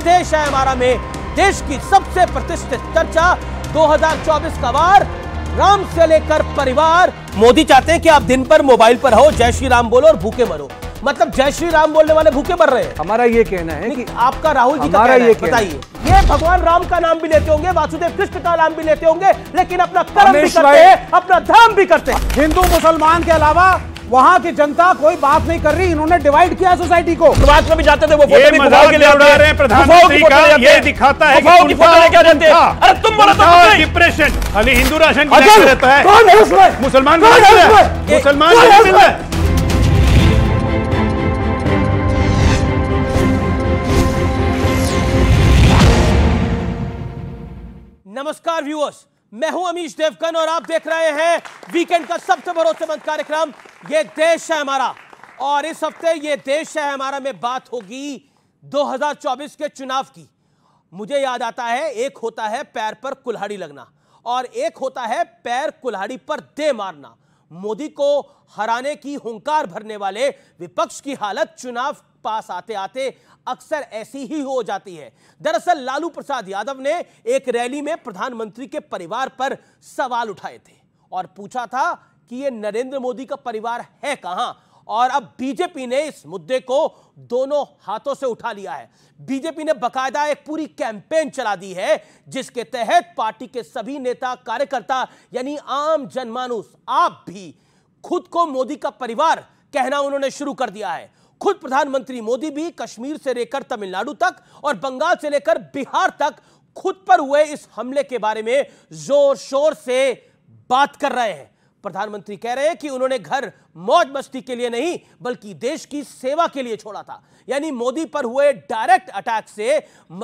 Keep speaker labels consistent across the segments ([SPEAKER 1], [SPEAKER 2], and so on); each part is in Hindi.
[SPEAKER 1] ये देश है हमारा में देश की सबसे प्रतिष्ठित चर्चा 2024 का वार राम से लेकर परिवार मोदी चाहते हैं कि आप दिन पर मोबाइल पर हो जय श्री राम बोलो और भूखे मरो मतलब जय श्री राम बोलने वाले भूखे मर रहे हैं हमारा ये कहना है कि आपका राहुल जी का ये बताइए ये भगवान राम का नाम भी लेते होंगे वासुदेव कृष्ण का नाम भी लेते होंगे लेकिन अपना कर्म भी करते हैं
[SPEAKER 2] अपना धर्म भी करते हैं हिंदू मुसलमान के अलावा वहाँ की जनता कोई बात नहीं कर रही इन्होंने डिवाइड किया सोसाइटी को बात में भी जाते थे वो फोटो भी गुफाओं के लिए उड़ा रहे हैं प्रधानमंत्री का ये दिखाता है कि की फोटो लेके जाते हैं
[SPEAKER 3] अरे तुम बोला तो डिप्रेशन अली हिंदू राशन की लाइन रहता है कौन है उसमें मुसलमान मुसलमान मिल है
[SPEAKER 1] नमस्कार व्यूअर्स मैं हूं अमीश देवगन और आप देख रहे हैं वीकेंड का सबसे भरोसेमंद कार्यक्रम ये देश है हमारा और इस हफ्ते ये देश है हमारा में बात होगी 2024 के चुनाव की मुझे याद आता है एक होता है पैर पर कुल्हाड़ी लगना और एक होता है पैर कुल्हाड़ी पर दे मारना मोदी को हराने की हुंकार भरने वाले विपक्ष की हालत चुनाव पास आते आते अक्सर ऐसी ही हो जाती है दरअसल लालू प्रसाद यादव ने एक रैली में प्रधानमंत्री के परिवार पर सवाल उठाए थे और पूछा था कि ये नरेंद्र मोदी का परिवार है कहां और अब बीजेपी ने इस मुद्दे को दोनों हाथों से उठा लिया है बीजेपी ने बकायदा एक पूरी कैंपेन चला दी है जिसके तहत पार्टी के सभी नेता कार्यकर्ता यानी आम जनमानुस आप भी खुद को मोदी का परिवार कहना उन्होंने शुरू कर दिया है खुद प्रधानमंत्री मोदी भी कश्मीर से लेकर तमिलनाडु तक और बंगाल से लेकर बिहार तक खुद पर हुए इस हमले के बारे में जोर शोर से बात कर रहे हैं प्रधानमंत्री कह रहे हैं कि उन्होंने घर मौज मस्ती के लिए नहीं बल्कि देश की सेवा के लिए छोड़ा था यानी मोदी पर हुए डायरेक्ट अटैक से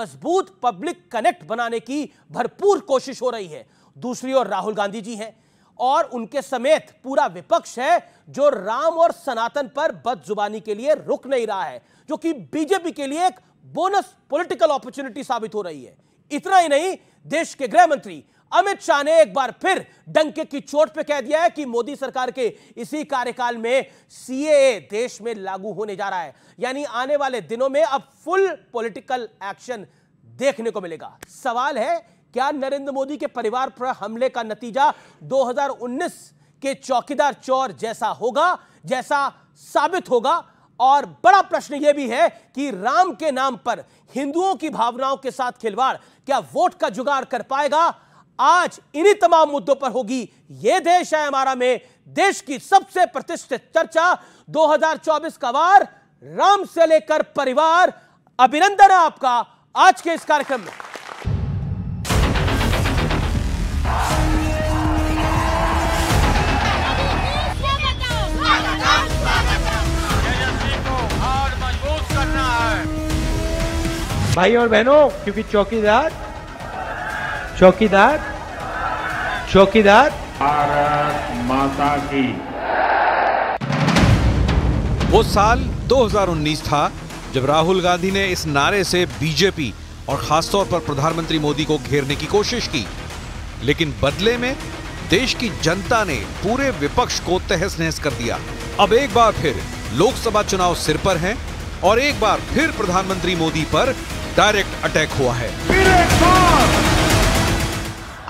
[SPEAKER 1] मजबूत पब्लिक कनेक्ट बनाने की भरपूर कोशिश हो रही है दूसरी ओर राहुल गांधी जी हैं और उनके समेत पूरा विपक्ष है जो राम और सनातन पर बदजुबानी के लिए रुक नहीं रहा है जो कि बीजेपी के लिए एक बोनस पॉलिटिकल अपॉर्चुनिटी साबित हो रही है इतना ही नहीं देश के गृह मंत्री अमित शाह ने एक बार फिर डंके की चोट पे कह दिया है कि मोदी सरकार के इसी कार्यकाल में सीएए देश में लागू होने जा रहा है यानी आने वाले दिनों में अब फुल पॉलिटिकल एक्शन देखने को मिलेगा सवाल है क्या नरेंद्र मोदी के परिवार पर हमले का नतीजा 2019 के चौकीदार चोर जैसा होगा जैसा साबित होगा और बड़ा प्रश्न यह भी है कि राम के नाम पर हिंदुओं की भावनाओं के साथ खिलवाड़ क्या वोट का जुगाड़ कर पाएगा आज इन्हीं तमाम मुद्दों पर होगी यह देश है हमारा में देश की सबसे प्रतिष्ठित चर्चा 2024 का वार राम से लेकर परिवार अभिनंदन है आपका आज के इस कार्यक्रम में भाई और
[SPEAKER 4] बहनों क्योंकि चौकीदार चौकीदार चौकीदार
[SPEAKER 5] भारत माता की वो साल 2019 था जब राहुल गांधी ने इस नारे से बीजेपी और खासतौर पर प्रधानमंत्री मोदी को घेरने की कोशिश की लेकिन बदले में देश की जनता ने पूरे विपक्ष को तहस नहस कर दिया अब एक बार फिर लोकसभा चुनाव सिर पर हैं और एक बार फिर प्रधानमंत्री मोदी पर डायरेक्ट अटैक हुआ है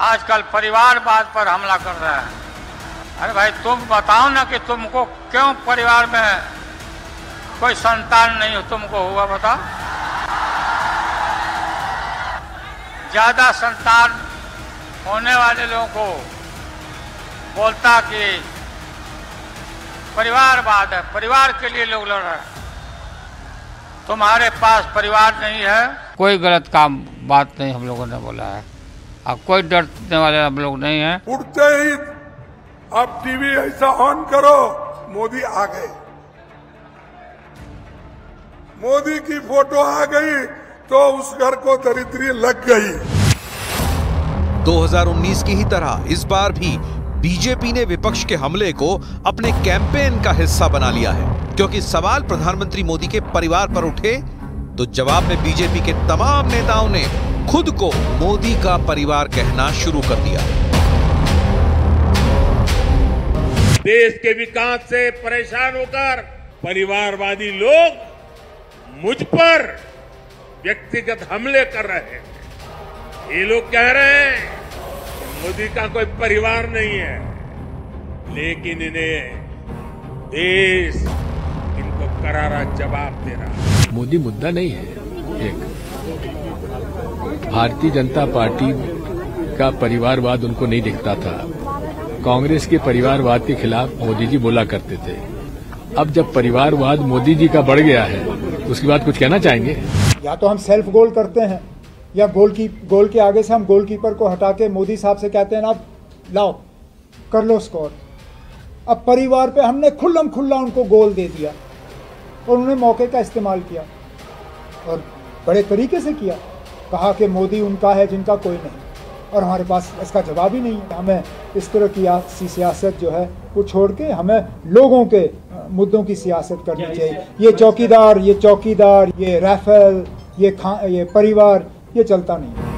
[SPEAKER 5] आजकल परिवारवाद
[SPEAKER 4] पर हमला कर रहा है अरे भाई तुम बताओ ना कि तुमको क्यों परिवार में कोई संतान नहीं हो तुमको हुआ बताओ ज्यादा संतान होने वाले लोगों को बोलता कि परिवारवाद है परिवार के लिए लोग लड़ रहे हैं तुम्हारे पास परिवार नहीं है कोई गलत काम बात नहीं हम लोगों ने बोला है अब कोई डरने वाले हम लोग नहीं है
[SPEAKER 2] उठते ही अब टीवी ऐसा ऑन करो मोदी आ गए मोदी की फोटो आ गई तो उस
[SPEAKER 5] घर को दरिद्री लग गई 2019 की ही तरह इस बार भी बीजेपी ने विपक्ष के हमले को अपने कैंपेन का हिस्सा बना लिया है क्योंकि सवाल प्रधानमंत्री मोदी के परिवार पर उठे तो जवाब में बीजेपी के तमाम नेताओं ने खुद को मोदी का परिवार कहना शुरू कर दिया देश के विकास से परेशान होकर
[SPEAKER 4] परिवारवादी लोग मुझ पर व्यक्तिगत हमले कर रहे हैं ये लोग कह रहे हैं मोदी का कोई परिवार नहीं है लेकिन इन्हें देश इनको करारा जवाब दे रहा
[SPEAKER 5] है मोदी मुद्दा नहीं है एक भारतीय जनता पार्टी का परिवारवाद उनको नहीं दिखता था कांग्रेस के परिवारवाद के खिलाफ मोदी जी बोला करते थे अब जब परिवारवाद मोदी जी का बढ़ गया है तो उसके बाद कुछ कहना चाहेंगे
[SPEAKER 2] या तो हम सेल्फ गोल करते हैं या गोल की गोल के आगे से हम गोलकीपर को हटा के मोदी साहब से कहते हैं ना लाओ कर लो स्कोर अब परिवार पे हमने खुल्लम खुल्ला उनको गोल दे दिया और उन्होंने मौके का इस्तेमाल किया और बड़े तरीके से किया कहा कि मोदी उनका है जिनका कोई नहीं और हमारे पास इसका जवाब ही नहीं है हमें इस तरह की सियासत जो है वो छोड़ के हमें लोगों के मुद्दों की
[SPEAKER 5] सियासत करनी
[SPEAKER 6] चाहिए
[SPEAKER 2] ये चौकीदार ये चौकीदार ये राफेल ये खा ये परिवार ये चलता नहीं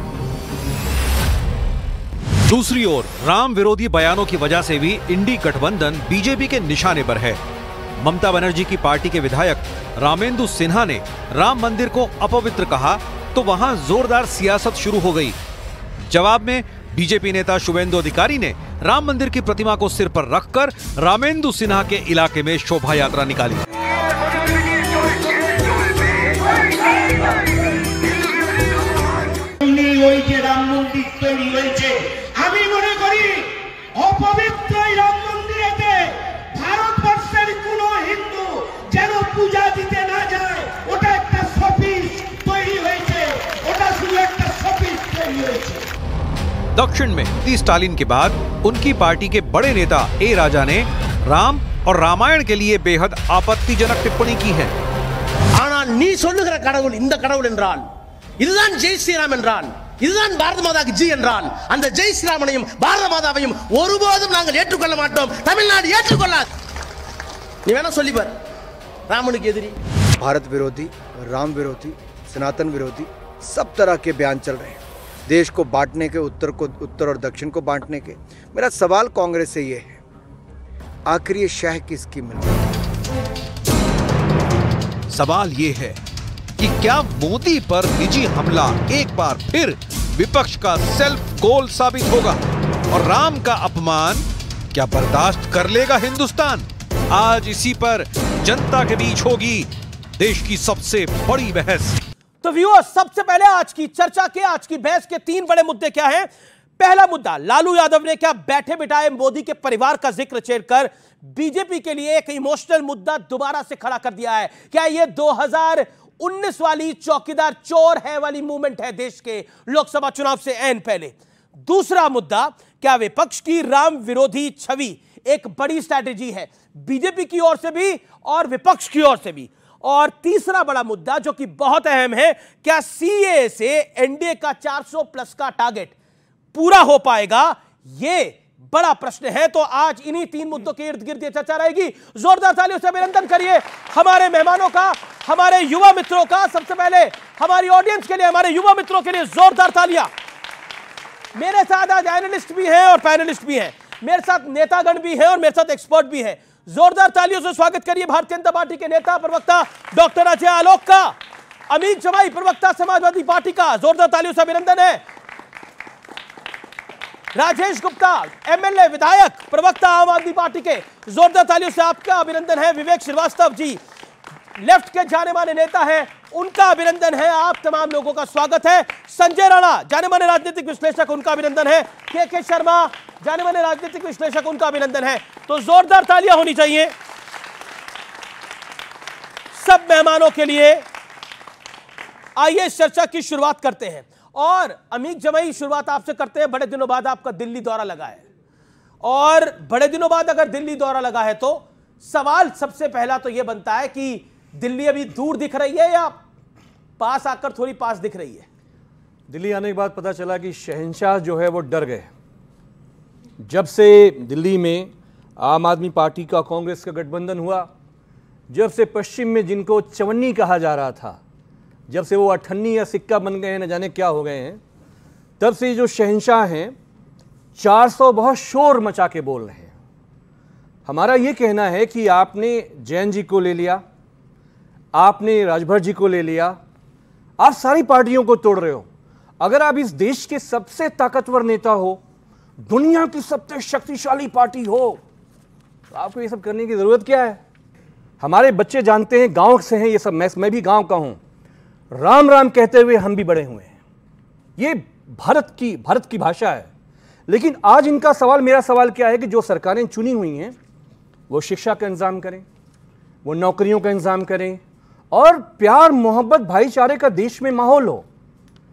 [SPEAKER 5] दूसरी ओर राम विरोधी बयानों की वजह से भी इंडी गठबंधन बीजेपी के निशाने पर है ममता बनर्जी की पार्टी के विधायक रामेंदु सिन्हा ने राम मंदिर को अपवित्र कहा तो वहां जोरदार सियासत शुरू हो गई जवाब में बीजेपी नेता शुभेंदु अधिकारी ने राम मंदिर की प्रतिमा को सिर पर रखकर रामेंदु सिन्हा के इलाके में शोभा यात्रा निकाली
[SPEAKER 4] ঐ যে রাম মন্দির তৈরি হয়েছে আমি মনে করি
[SPEAKER 6] অপবিত্র এই রাম মন্দিরেতে ভারতের কোনো হিন্দু যেন পূজা দিতে না যায় ওটা একটাshopify তৈরি হয়েছে ওটা শুনে একটাshopify তৈরি হয়েছে
[SPEAKER 5] দক্ষিণ মে স্টালিন के बाद उनकी पार्टी के बड़े नेता ए राजा ने राम और रामायण के लिए बेहद आपत्तिजनक टिप्पणी की है
[SPEAKER 4] आना नी சொல்லுகிற कडहुल இந்த कडहुल என்றால் இதுதான் ஜெயஸ்ரீராம் என்றான் இததான் பாரதமாதாக ஜி என்றான் அந்த ஜெயஸ்ரீராமனையும் பாரதமாதாவையும் ஒருபோதும் நாங்கள் ஏற்றுக்கொள்ள மாட்டோம் தமிழ்நாடு ஏற்றுக்கொள்ளாது நீ என்ன சொல்லி பார் ராமனுக்கு எதிரி
[SPEAKER 1] भारत விரோதி राम விரோதி சநாதன விரோதி সব
[SPEAKER 5] तरह के बयान चल रहे हैं देश को बांटने के उत्तर को उत्तर और दक्षिण को बांटने के मेरा सवाल कांग्रेस से यह है आखरी शह किसकी मिलेगी सवाल यह है कि क्या मोदी पर निजी हमला एक बार फिर विपक्ष का सेल्फ गोल साबित होगा और राम का अपमान क्या बर्दाश्त कर लेगा हिंदुस्तान आज इसी पर जनता के बीच होगी देश की सबसे बड़ी बहस
[SPEAKER 1] तो व्यूअर्स सबसे पहले आज की चर्चा के आज की बहस के तीन बड़े मुद्दे क्या हैं पहला मुद्दा लालू यादव ने क्या बैठे बिठाए मोदी के परिवार का जिक्र छेड़कर बीजेपी के लिए एक इमोशनल मुद्दा दोबारा से खड़ा कर दिया है क्या यह उन्नीस वाली चौकीदार चोर है वाली मूवमेंट है देश के लोकसभा चुनाव से एन पहले दूसरा मुद्दा क्या विपक्ष की राम विरोधी छवि एक बड़ी स्ट्रैटेजी है बीजेपी की ओर से भी और विपक्ष की ओर से भी और तीसरा बड़ा मुद्दा जो कि बहुत अहम है क्या सीए से एनडीए का 400 प्लस का टारगेट पूरा हो पाएगा यह बड़ा प्रश्न है तो आज इन्हीं तीन मुद्दों के इर्द गिर्द चर्चा रहेगी जोरदार तालियों से अभिनंदन करिए हमारे मेहमानों का हमारे युवा मित्रों का सबसे पहले हमारी ऑडियंस के लिए हमारे युवा मित्रों के लिए जोरदार तालियां मेरे साथ आज एनालिस्ट भी हैं और पैनलिस्ट भी हैं मेरे साथ नेतागण भी हैं और मेरे साथ एक्सपर्ट भी हैं जोरदार तालियों से स्वागत करिए भारतीय जनता पार्टी के नेता प्रवक्ता डॉक्टर अजय आलोक का अमीन चमाई प्रवक्ता समाजवादी पार्टी का जोरदार तालियों से अभिनंदन है राजेश गुप्ता एमएलए विधायक प्रवक्ता आम आदमी पार्टी के जोरदार तालियों से आपका अभिनंदन है विवेक श्रीवास्तव जी लेफ्ट के जाने माने नेता हैं उनका अभिनंदन है आप तमाम लोगों का स्वागत है संजय राणा जाने माने राजनीतिक विश्लेषक उनका अभिनंदन है के के शर्मा जाने माने राजनीतिक विश्लेषक उनका अभिनंदन है तो जोरदार तालियां होनी चाहिए सब मेहमानों के लिए आइए चर्चा की शुरुआत करते हैं और अमीक जमाई शुरुआत आपसे करते हैं बड़े दिनों बाद आपका दिल्ली दौरा लगा है और बड़े दिनों बाद अगर दिल्ली दौरा लगा है तो सवाल सबसे पहला तो यह बनता है कि दिल्ली अभी दूर दिख रही है या पास आकर थोड़ी पास दिख रही है दिल्ली आने के बाद पता चला कि शहनशाह जो है वो डर गए
[SPEAKER 7] जब से दिल्ली में आम आदमी पार्टी का कांग्रेस का गठबंधन हुआ जब से पश्चिम में जिनको चवन्नी कहा जा रहा था जब से वो अठन्नी या सिक्का बन गए हैं न जाने क्या हो गए हैं तब से जो शहनशाह हैं 400 बहुत शोर मचा के बोल रहे हैं हमारा ये कहना है कि आपने जैन जी को ले लिया आपने राजभर जी को ले लिया आप सारी पार्टियों को तोड़ रहे हो अगर आप इस देश के सबसे ताकतवर नेता हो दुनिया की सबसे शक्तिशाली पार्टी हो तो आपको ये सब करने की ज़रूरत क्या है हमारे बच्चे जानते हैं गांव से हैं ये सब मैं मैं भी गांव का हूँ राम राम कहते हुए हम भी बड़े हुए हैं ये भारत की भारत की भाषा है लेकिन आज इनका सवाल मेरा सवाल क्या है कि जो सरकारें चुनी हुई हैं वो शिक्षा का इंतज़ाम करें वो नौकरियों
[SPEAKER 1] का इंतज़ाम करें और प्यार मोहब्बत भाईचारे का देश में माहौल हो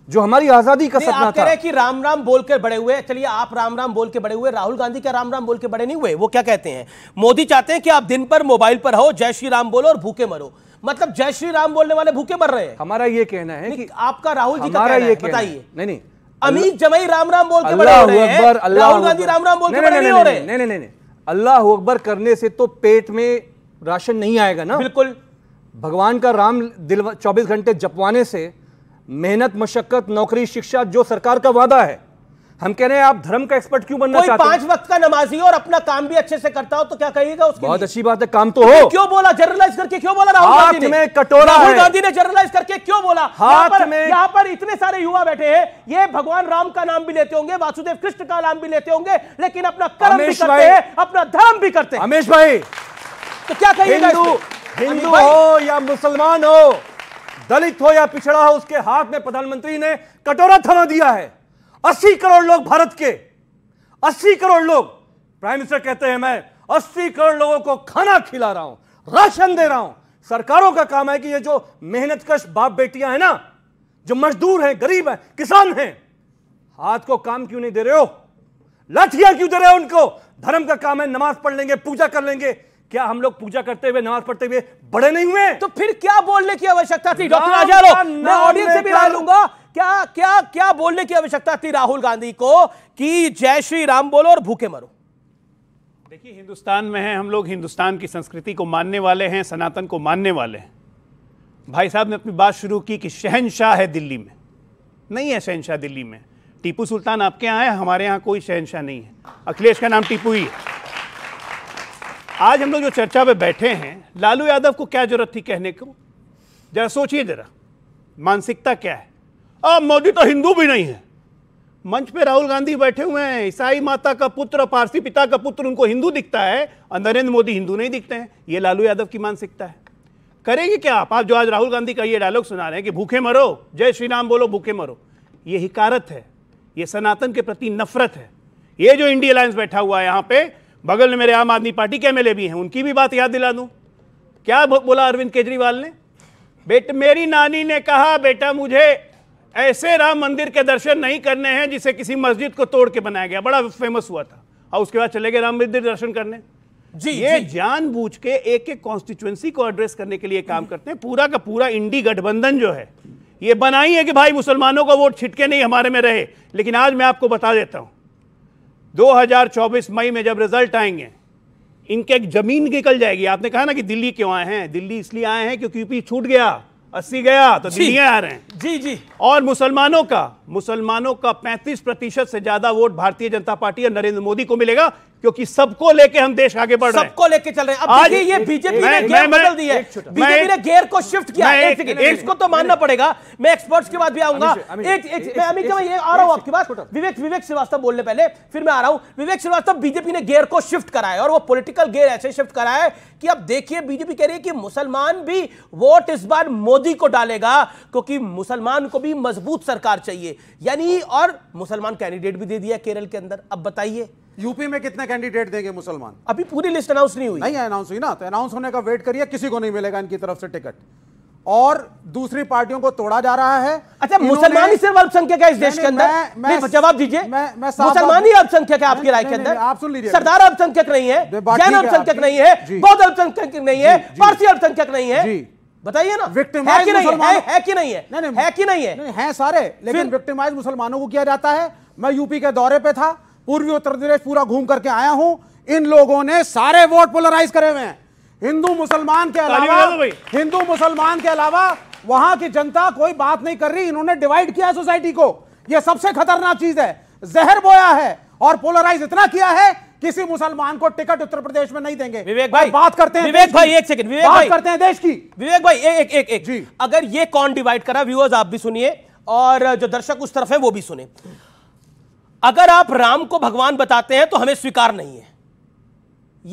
[SPEAKER 1] जो हमारी आजादी का सपना था कि राम राम बोलकर बड़े हुए चलिए आप राम राम बोल के बड़े हुए राहुल गांधी क्या राम राम बोल के बड़े नहीं हुए वो क्या कहते हैं मोदी चाहते हैं कि आप दिन पर मोबाइल पर हो जय श्री राम बोलो और भूखे मरो मतलब जय श्री राम बोलने वाले भूखे मर रहे हैं हमारा ये कहना है कि आपका राहुल जी का ये बताइए नहीं नहीं अमित जमई राम राम बोल के बड़े हो रहे हैं राहुल गांधी राम राम बोल के बड़े नहीं हो रहे नहीं
[SPEAKER 7] नहीं नहीं अल्लाह अकबर करने से तो पेट में राशन नहीं आएगा ना बिल्कुल भगवान का राम दिल चौबीस घंटे जपवाने से मेहनत मशक्कत
[SPEAKER 1] नौकरी शिक्षा जो सरकार का वादा है हम कह रहे हैं आप धर्म का एक्सपर्ट क्यों बनना चाहते पांच वक्त का नमाजी और अपना काम भी अच्छे से करता हो तो क्या कहिएगा उसके बहुत
[SPEAKER 7] अच्छी बात है काम
[SPEAKER 1] तो, तो हो क्यों बोला जर्नलाइज करके क्यों बोला राहुल गांधी ने कटोरा राहुल गांधी ने जर्नलाइज करके क्यों बोला हाथ में यहाँ पर इतने सारे युवा बैठे हैं ये भगवान राम का नाम भी लेते होंगे वासुदेव कृष्ण का नाम भी लेते होंगे लेकिन अपना कर्म भी करते हैं अपना धर्म भी करते हैं
[SPEAKER 7] हमेश भाई तो क्या कहिएगा हिंदू हो या मुसलमान हो दलित हो या पिछड़ा हो उसके हाथ में प्रधानमंत्री ने कटोरा थमा दिया है अस्सी करोड़ लोग भारत के अस्सी करोड़ लोग प्राइम मिनिस्टर कहते हैं मैं अस्सी करोड़ लोगों को खाना खिला रहा हूं राशन दे रहा हूं सरकारों का काम है कि ये जो मेहनत कश बाप बेटियां हैं ना जो मजदूर हैं गरीब हैं किसान हैं हाथ को काम क्यों नहीं दे रहे हो लाठियां क्यों दे रहे हो उनको धर्म का काम है नमाज पढ़ लेंगे पूजा कर लेंगे क्या हम लोग पूजा करते हुए नमाज पढ़ते हुए
[SPEAKER 1] बड़े नहीं हुए तो फिर क्या बोलने की आवश्यकता
[SPEAKER 6] थी डॉक्टर आजारो मैं ऑडियंस से भी लूंगा
[SPEAKER 1] क्या क्या क्या बोलने की आवश्यकता थी राहुल गांधी को कि जय श्री राम बोलो और भूखे मरो
[SPEAKER 3] देखिए हिंदुस्तान में है हम लोग हिंदुस्तान की संस्कृति को मानने वाले हैं सनातन को मानने वाले हैं भाई साहब ने अपनी बात शुरू की कि शहनशाह है दिल्ली में नहीं है शहनशाह दिल्ली में टीपू सुल्तान आपके यहाँ है हमारे यहाँ कोई शहनशाह नहीं है अखिलेश का नाम टीपू ही है आज हम लोग जो चर्चा में बैठे हैं लालू यादव को क्या जरूरत थी कहने को जरा सोचिए जरा मानसिकता क्या है अब मोदी तो हिंदू भी नहीं है मंच पे राहुल गांधी बैठे हुए हैं ईसाई माता का पुत्र पारसी पिता का पुत्र उनको हिंदू दिखता है और नरेंद्र मोदी हिंदू नहीं दिखते हैं ये लालू यादव की मानसिकता है करेंगे क्या आप आप जो आज राहुल गांधी का ये डायलॉग सुना रहे हैं कि भूखे मरो जय श्री राम बोलो भूखे मरो ये हिकारत है ये सनातन के प्रति नफरत है ये जो इंडिया अलायंस बैठा हुआ है यहाँ पे बगल में मेरे आम आदमी पार्टी के एमएलए भी हैं उनकी भी बात याद दिला दूं क्या बोला अरविंद केजरीवाल ने बेट मेरी नानी ने कहा बेटा मुझे ऐसे राम मंदिर के दर्शन नहीं करने हैं जिसे किसी मस्जिद को तोड़ के बनाया गया बड़ा फेमस हुआ था और उसके बाद चले गए राम मंदिर दर्शन करने जी ये जान के एक एक कॉन्स्टिट्युएंसी को एड्रेस करने के लिए काम करते हैं पूरा का पूरा इंडी गठबंधन जो है ये बनाई है कि भाई मुसलमानों का वोट छिटके नहीं हमारे में रहे लेकिन आज मैं आपको बता देता हूं 2024 मई में जब रिजल्ट आएंगे इनके जमीन निकल जाएगी आपने कहा ना कि दिल्ली क्यों आए हैं दिल्ली इसलिए आए हैं क्योंकि यूपी छूट गया अस्सी गया तो दिल्ली आ रहे हैं जी जी और मुसलमानों का मुसलमानों का 35 प्रतिशत से ज्यादा वोट भारतीय जनता पार्टी और नरेंद्र मोदी को मिलेगा
[SPEAKER 1] क्योंकि सबको लेके हम देश आगे बढ़ सबको लेके चल रहे हैं आज ये बीजेपी ने गेयर बदल दी है बीजेपी ने गेयर को शिफ्ट किया इसको तो मानना पड़ेगा मैं एक्सपर्ट्स के बाद भी आऊंगा एक एक मैं अमित आ रहा हूं आपके पास विवेक विवेक श्रीवास्तव बोलने पहले फिर मैं आ रहा हूं विवेक श्रीवास्तव बीजेपी ने गेयर को शिफ्ट कराया और वो पोलिटिकल गेयर ऐसे शिफ्ट कराया है कि अब देखिए बीजेपी कह रही है कि मुसलमान भी वोट इस बार मोदी को डालेगा क्योंकि मुसलमान को भी मजबूत सरकार चाहिए यानी और मुसलमान कैंडिडेट भी दे दिया केरल के अंदर अब बताइए यूपी में
[SPEAKER 2] कितने कैंडिडेट देंगे मुसलमान अभी पूरी लिस्ट अनाउंस नहीं हुई नहीं अनाउंस हुई ना तो अनाउंस होने का वेट करिए किसी को नहीं मिलेगा इनकी तरफ से टिकट और दूसरी पार्टियों को तोड़ा जा रहा है अच्छा मुसलमान ही सिर्फ अल्पसंख्यक है इस देश के अंदर जवाब दीजिए मुसलमान ही अल्पसंख्यक है आपकी राय के अंदर आप
[SPEAKER 1] सुन लीजिए सरदार अल्पसंख्यक नहीं है जैन अल्पसंख्यक नहीं है बौद्ध अल्पसंख्यक नहीं है पारसी अल्पसंख्यक नहीं है बताइए ना विक्टिमाइज मुसलमान है
[SPEAKER 2] कि नहीं है है कि नहीं है है सारे लेकिन विक्टिमाइज मुसलमानों को किया जाता है मैं यूपी के दौरे पे था पूर्वी उत्तर प्रदेश पूरा घूम करके आया हूं इन लोगों ने सारे वोट पोलराइज करे हुए हैं हिंदू मुसलमान के अलावा हिंदू मुसलमान के अलावा वहां की जनता कोई बात नहीं कर रही इन्होंने डिवाइड किया सोसाइटी को यह सबसे खतरनाक चीज है जहर बोया है और पोलराइज इतना किया है किसी मुसलमान को टिकट उत्तर प्रदेश में नहीं देंगे विवेक भाई बात करते हैं विवेक भाई एक सेकंड विवेक भाई करते हैं
[SPEAKER 1] देश की विवेक भाई एक एक एक जी अगर ये कौन डिवाइड करा व्यूअर्स आप भी सुनिए और जो दर्शक उस तरफ है वो भी सुने अगर आप राम को भगवान बताते हैं तो हमें स्वीकार नहीं है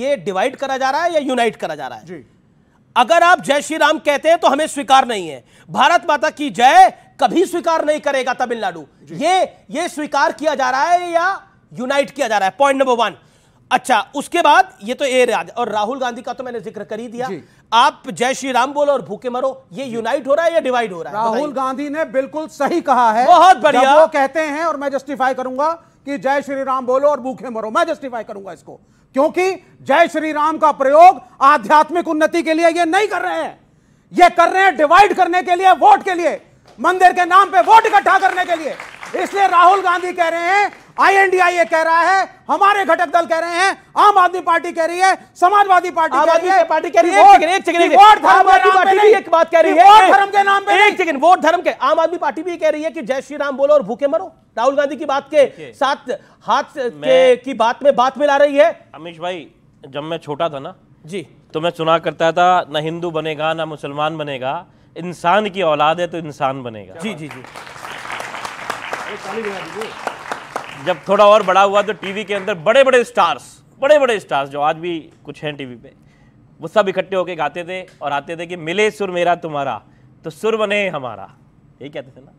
[SPEAKER 1] यह डिवाइड करा जा रहा है या यूनाइट करा जा रहा है जी अगर आप जय श्री राम कहते हैं तो हमें स्वीकार नहीं है भारत माता की जय कभी स्वीकार नहीं करेगा तमिलनाडु ये ये स्वीकार किया जा रहा है या यूनाइट किया जा रहा है पॉइंट नंबर वन अच्छा उसके बाद ये तो ए राज और राहुल गांधी का तो मैंने जिक्र कर ही दिया आप जय श्री राम बोलो और भूखे मरो ये यूनाइट हो रहा है या डिवाइड हो रहा है राहुल
[SPEAKER 2] गांधी ने बिल्कुल सही कहा है बहुत बढ़िया वो कहते हैं और मैं जस्टिफाई करूंगा कि जय श्री राम बोलो और भूखे मरो मैं जस्टिफाई करूंगा इसको क्योंकि जय श्री राम का प्रयोग आध्यात्मिक उन्नति के लिए ये नहीं कर रहे हैं ये कर रहे हैं डिवाइड करने के लिए वोट के लिए मंदिर के नाम पे वोट इकट्ठा करने के लिए इसलिए राहुल गांधी कह रहे हैं ये कह रहा है हमारे घटक दल कह रहे हैं आम आदमी पार्टी कह रही है समाजवादी पार्टी आम आदमी पार्टी कह रही है वोट धर्म के एक बात कह रही है वोट धर्म के नाम
[SPEAKER 1] पे एक सेकंड वोट धर्म के आम आदमी पार्टी भी कह रही है कि जय श्री राम बोलो और भूखे मरो राहुल गांधी की बात के साथ हाथ की बात में बात मिला
[SPEAKER 8] रही है अमीश भाई जब मैं छोटा था ना जी तो मैं सुना करता था ना हिंदू बनेगा ना मुसलमान बनेगा इंसान की औलाद है तो इंसान बनेगा जी जी जी जब थोड़ा और बड़ा हुआ तो टीवी के अंदर बड़े बड़े स्टार्स बड़े बड़े स्टार्स जो आज भी कुछ हैं टीवी पे वो सब इकट्ठे होके गाते थे और आते थे कि मिले सुर मेरा तुम्हारा तो सुर बने हमारा यही कहते थे ना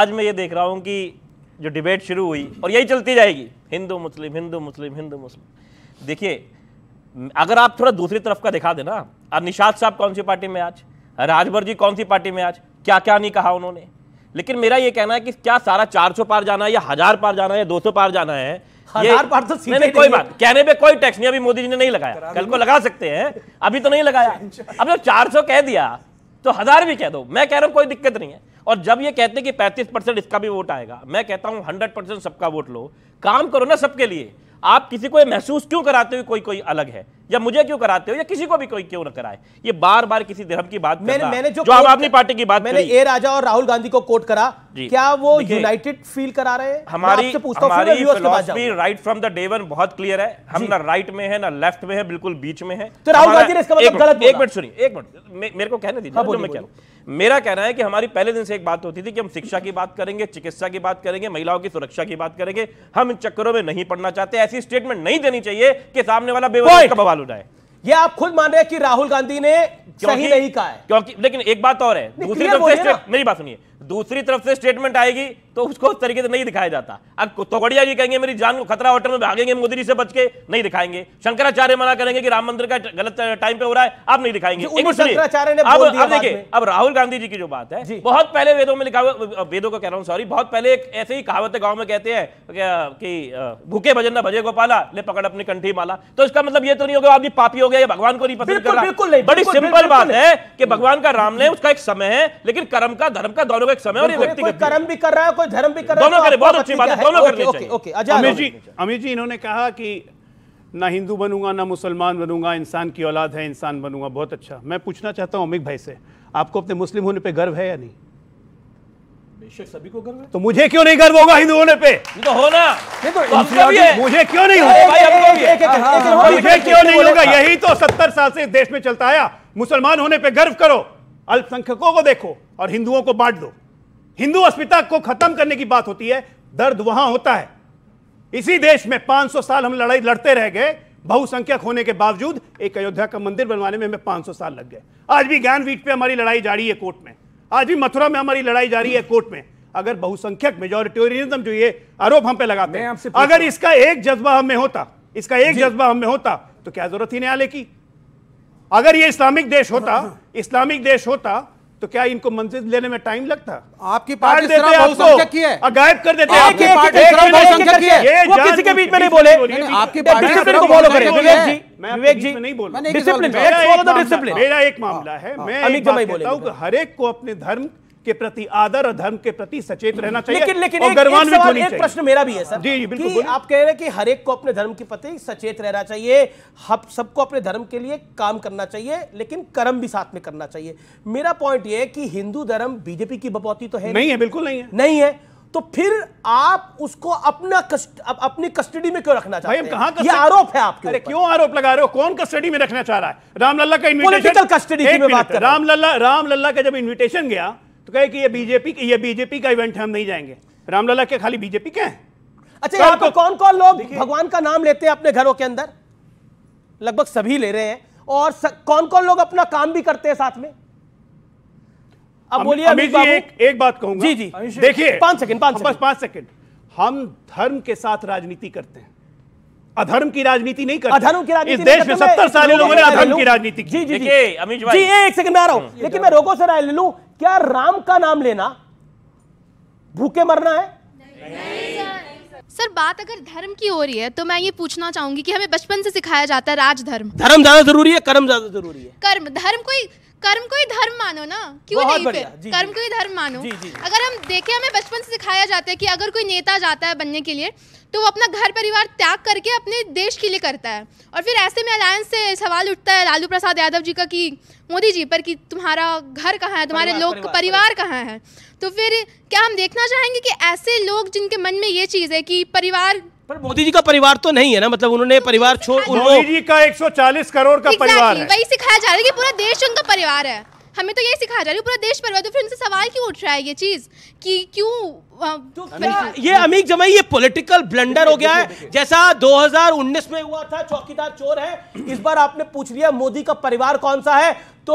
[SPEAKER 8] आज मैं ये देख रहा हूँ कि जो डिबेट शुरू हुई और यही चलती जाएगी हिंदू मुस्लिम हिंदू मुस्लिम हिंदू मुस्लिम देखिए अगर आप थोड़ा दूसरी तरफ का दिखा देना अब निषाद साहब कौन सी पार्टी में आज राजभर जी कौन सी पार्टी में आज क्या क्या नहीं कहा उन्होंने लेकिन मेरा ये कहना है कि क्या सारा चार सौ पार जाना है या हजार पार जाना है या सौ पार जाना है हजार पार तो नहीं, कोई बात कहने पे कोई टैक्स नहीं अभी मोदी जी ने नहीं लगाया कल को लगा सकते हैं अभी तो नहीं लगाया अब जब चार सौ कह दिया तो हजार भी कह दो मैं कह रहा हूं कोई दिक्कत नहीं है और जब ये कहते हैं कि पैंतीस परसेंट इसका भी वोट आएगा मैं कहता हूं हंड्रेड परसेंट सबका वोट लो काम करो ना सबके लिए आप किसी को महसूस क्यों कराते हुए कोई कोई अलग है या मुझे क्यों कराते हो या किसी को भी कोई क्यों ना कराए ये बार बार किसी धर्म की बात मैंने मैंने जो, जो आम आदमी पार्टी की बात मैंने ए राजा
[SPEAKER 1] और राहुल गांधी को कोट करा क्या वो यूनाइटेड फील करा रहे हमारी हमारी
[SPEAKER 8] right from the day one बहुत क्लियर है हम ना राइट में है ना लेफ्ट में है बिल्कुल बीच में है तो राहुल गांधी ने मतलब गलत एक मिनट सुनिए एक मिनट मेरे को कहने दीजिए हाँ, मेरा कहना है कि हमारी पहले दिन से एक बात होती थी कि हम शिक्षा की बात करेंगे चिकित्सा की बात करेंगे महिलाओं की सुरक्षा की बात करेंगे हम इन चक्करों में नहीं पड़ना चाहते ऐसी स्टेटमेंट नहीं देनी चाहिए कि सामने वाला बेवकूफ का सवाल उठाए ये आप खुद मान रहे हैं कि राहुल गांधी ने सही नहीं कहा है क्योंकि लेकिन एक बात और है दूसरी तरफ से मेरी बात सुनिए दूसरी तरफ से स्टेटमेंट आएगी तो उसको उस तरीके से नहीं दिखाया जाता अब तोगड़िया जी कहेंगे मेरी जान को खतरा होटल में भागेंगे मोदी जी से बच के नहीं दिखाएंगे शंकराचार्य मना करेंगे कि राम मंदिर का गलत टाइम पे हो रहा है आप नहीं दिखाएंगे देखिए अब राहुल गांधी जी की जो बात है बहुत पहले वेदों में लिखा हुआ वेदों को कह रहा हूँ सॉरी बहुत पहले एक ऐसे ही कहावत गाँव में कहते हैं कि भूखे भजन ना भजे गोपाला ले पकड़ अपनी कंठी माला तो इसका मतलब ये तो नहीं होगा आप जी पापी हो गया भगवान को नहीं पसंद कर रहा बड़ी सिंपल बात है कि भगवान का राम ने उसका एक समय है लेकिन कर्म का धर्म का दौर लोग एक समय और ये व्यक्ति कोई कर्म भी
[SPEAKER 1] कर रहा है कोई धर्म भी कर रहा है दोनों करें बहुत अच्छी बात है दोनों करने चाहिए अमित जी
[SPEAKER 8] अमित जी इन्होंने कहा कि
[SPEAKER 3] ना हिंदू बनूंगा ना मुसलमान बनूंगा इंसान की औलाद है इंसान बनूंगा बहुत अच्छा मैं पूछना चाहता हूं अमित भाई से आपको अपने मुस्लिम होने पर गर्व है या नहीं
[SPEAKER 7] बेशक सभी को गर्व है
[SPEAKER 3] तो मुझे क्यों नहीं गर्व होगा हिंदू होने पे
[SPEAKER 7] तो होना मुझे क्यों नहीं
[SPEAKER 3] होगा मुझे क्यों नहीं होगा यही तो सत्तर साल से देश में चलता आया मुसलमान होने पर गर्व करो अल्पसंख्यकों को देखो और हिंदुओं को बांट दो हिंदू अस्मिता को खत्म करने की बात होती है दर्द वहां होता है इसी देश में 500 साल हम लड़ाई लड़ते रह गए बहुसंख्यक होने के बावजूद एक अयोध्या का मंदिर बनवाने में हमें 500 साल लग गए आज भी ज्ञानवीठ पे हमारी लड़ाई जारी है कोर्ट में आज भी मथुरा में हमारी लड़ाई जारी है कोर्ट में अगर बहुसंख्यक मेजोरिटेरियनिज्म जो ये आरोप हम पे लगाते हैं अगर इसका एक जज्बा हमें होता इसका एक जज्बा हमें होता तो क्या जरूरत ही न्यायालय की अगर ये इस्लामिक देश होता इस्लामिक देश होता तो क्या इनको मंजिल लेने में टाइम लगता आपकी पार्टी गायब कर
[SPEAKER 6] देते आपकी पार्टी है वो किसी के बीच में नहीं बोले आपकी
[SPEAKER 3] डिसिप्लिन को फॉलो करें विवेक जी विवेक जी नहीं बोल डिसिप्लिन मेरा एक मामला है हाँ। मैं हर एक को अपने धर्म के प्रति आदर और धर्म के प्रति सचेत रहना चाहिए लेकिन लेकिन और एक, एक, एक प्रश्न मेरा भी है सर जी जी बिल्कुल आप
[SPEAKER 1] कह रहे हैं कि हर एक को अपने धर्म के प्रति सचेत रहना चाहिए हम सबको अपने धर्म के लिए काम करना चाहिए लेकिन कर्म भी साथ में करना चाहिए मेरा पॉइंट ये कि हिंदू धर्म बीजेपी की बपौती तो है नहीं है बिल्कुल नहीं है नहीं है तो फिर आप उसको अपना कस्ट, अप, अपनी कस्टडी में क्यों रखना चाहते हैं कहां ये आरोप
[SPEAKER 3] है आपके अरे क्यों आरोप लगा रहे हो कौन कस्टडी में रखना चाह रहा है रामलला का इन्विटेशन कस्टडी की बात कर रामलला रामलला का जब इन्विटेशन गया तो कहे कि ये बीजेपी ये बीजेपी का इवेंट है हम नहीं
[SPEAKER 1] जाएंगे रामलला के खाली बीजेपी के हैं अच्छा यहाँ पर कौन कौन लोग भगवान का नाम लेते हैं अपने घरों के अंदर लगभग सभी ले रहे हैं और स, कौन कौन लोग अपना काम भी करते हैं साथ में अब बोलिए अमित जी एक,
[SPEAKER 3] एक बात कहूंगा जी जी देखिए पांच सेकंड पांच बस पांच सेकंड हम धर्म के साथ राजनीति करते हैं अधर्म
[SPEAKER 1] की राजनीति नहीं करते
[SPEAKER 8] अधर्म की राजनीति इस देश में सत्तर साल लोगों ने अधर्म की राजनीति की जी जी अमित जी एक सेकंड में आ रहा हूं
[SPEAKER 1] लेकिन मैं रोगों से राय ले लू क्या राम का नाम लेना भूखे मरना है
[SPEAKER 4] सर बात अगर धर्म की हो रही है तो मैं ये पूछना चाहूंगी कि हमें बचपन से सिखाया जाता है राजधर्म
[SPEAKER 1] धर्म ज्यादा जरूरी है कर्म ज्यादा जरूरी है
[SPEAKER 4] कर्म धर्म कोई कर्म को ही धर्म मानो ना क्यों नहीं फिर जी, कर्म को ही धर्म मानो जी, जी, अगर हम देखें हमें बचपन से सिखाया जाता है कि अगर कोई नेता जाता है बनने के लिए तो वो अपना घर परिवार त्याग करके अपने देश के लिए करता है और फिर ऐसे में अलायंस से सवाल उठता है लालू प्रसाद यादव जी का कि मोदी जी पर कि तुम्हारा घर कहाँ है तुम्हारे लोग परिवार, परिवार कहाँ है तो फिर क्या हम देखना चाहेंगे कि ऐसे लोग जिनके मन में ये चीज़ है कि परिवार पर
[SPEAKER 1] मोदी जी का परिवार तो नहीं है ना मतलब उन्होंने परिवार छोड़ मोदी जी का 140 करोड़
[SPEAKER 3] का परिवार है
[SPEAKER 4] वही सिखाया जा रहा है कि पूरा देश उनका परिवार है हमें तो यही सिखाया जा रहा है पूरा देश परिवार तो फिर उनसे सवाल क्यों उठ रहा है ये चीज कि क्यों तो
[SPEAKER 1] ये अमीक जमाई ये पॉलिटिकल ब्लंडर हो गया है जैसा 2019 में हुआ था चौकीदार चोर है इस बार आपने पूछ लिया मोदी का परिवार कौन सा है तो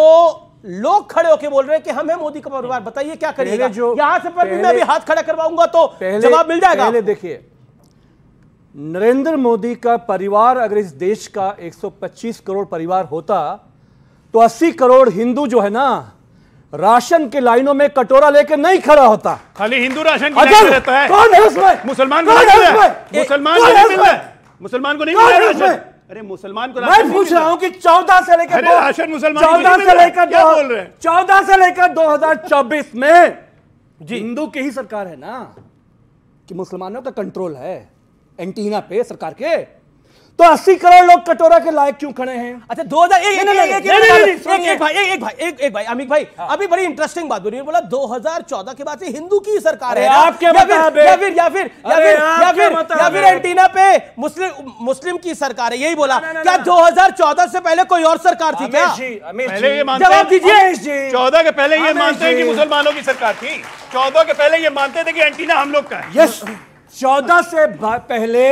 [SPEAKER 1] लोग खड़े होके बोल रहे हैं कि हमें मोदी का परिवार बताइए क्या करिएगा यहां से पर भी मैं अभी हाथ खड़ा करवाऊंगा तो
[SPEAKER 6] जवाब मिल जाएगा
[SPEAKER 1] देखिए
[SPEAKER 7] नरेंद्र मोदी का परिवार अगर इस देश का 125 करोड़ परिवार होता तो 80 करोड़ हिंदू जो है ना राशन के लाइनों में कटोरा लेके नहीं खड़ा होता खाली हिंदू राशन
[SPEAKER 3] की लाइन रहता है कौन है उसमें मुसलमान को नहीं मुसलमान को नहीं मुसलमान को नहीं मिला राशन अरे मुसलमान को मैं पूछ रहा हूँ कि
[SPEAKER 7] चौदह से लेकर राशन मुसलमान चौदह से लेकर क्या बोल रहे हैं चौदह से लेकर 2024 में हिंदू की ही सरकार है ना कि मुसलमानों का कंट्रोल है एंटीना पे सरकार के
[SPEAKER 1] तो 80 करोड़ लोग कटोरा के लायक क्यों खड़े हैं अच्छा दो हजार एक एक भाई एक भाई एक एक भाई अमित भाई हाँ। अभी बड़ी इंटरेस्टिंग बात बोली बोला 2014 के बाद से हिंदू की सरकार है या फिर या फिर या फिर या फिर या फिर एंटीना पे मुस्लिम मुस्लिम की सरकार है यही बोला क्या 2014 से पहले कोई और सरकार थी क्या जवाब दीजिए चौदह के
[SPEAKER 3] पहले ये मानते हैं कि मुसलमानों की सरकार थी चौदह के पहले ये मानते थे कि
[SPEAKER 7] एंटीना हम लोग का है चौदह से पहले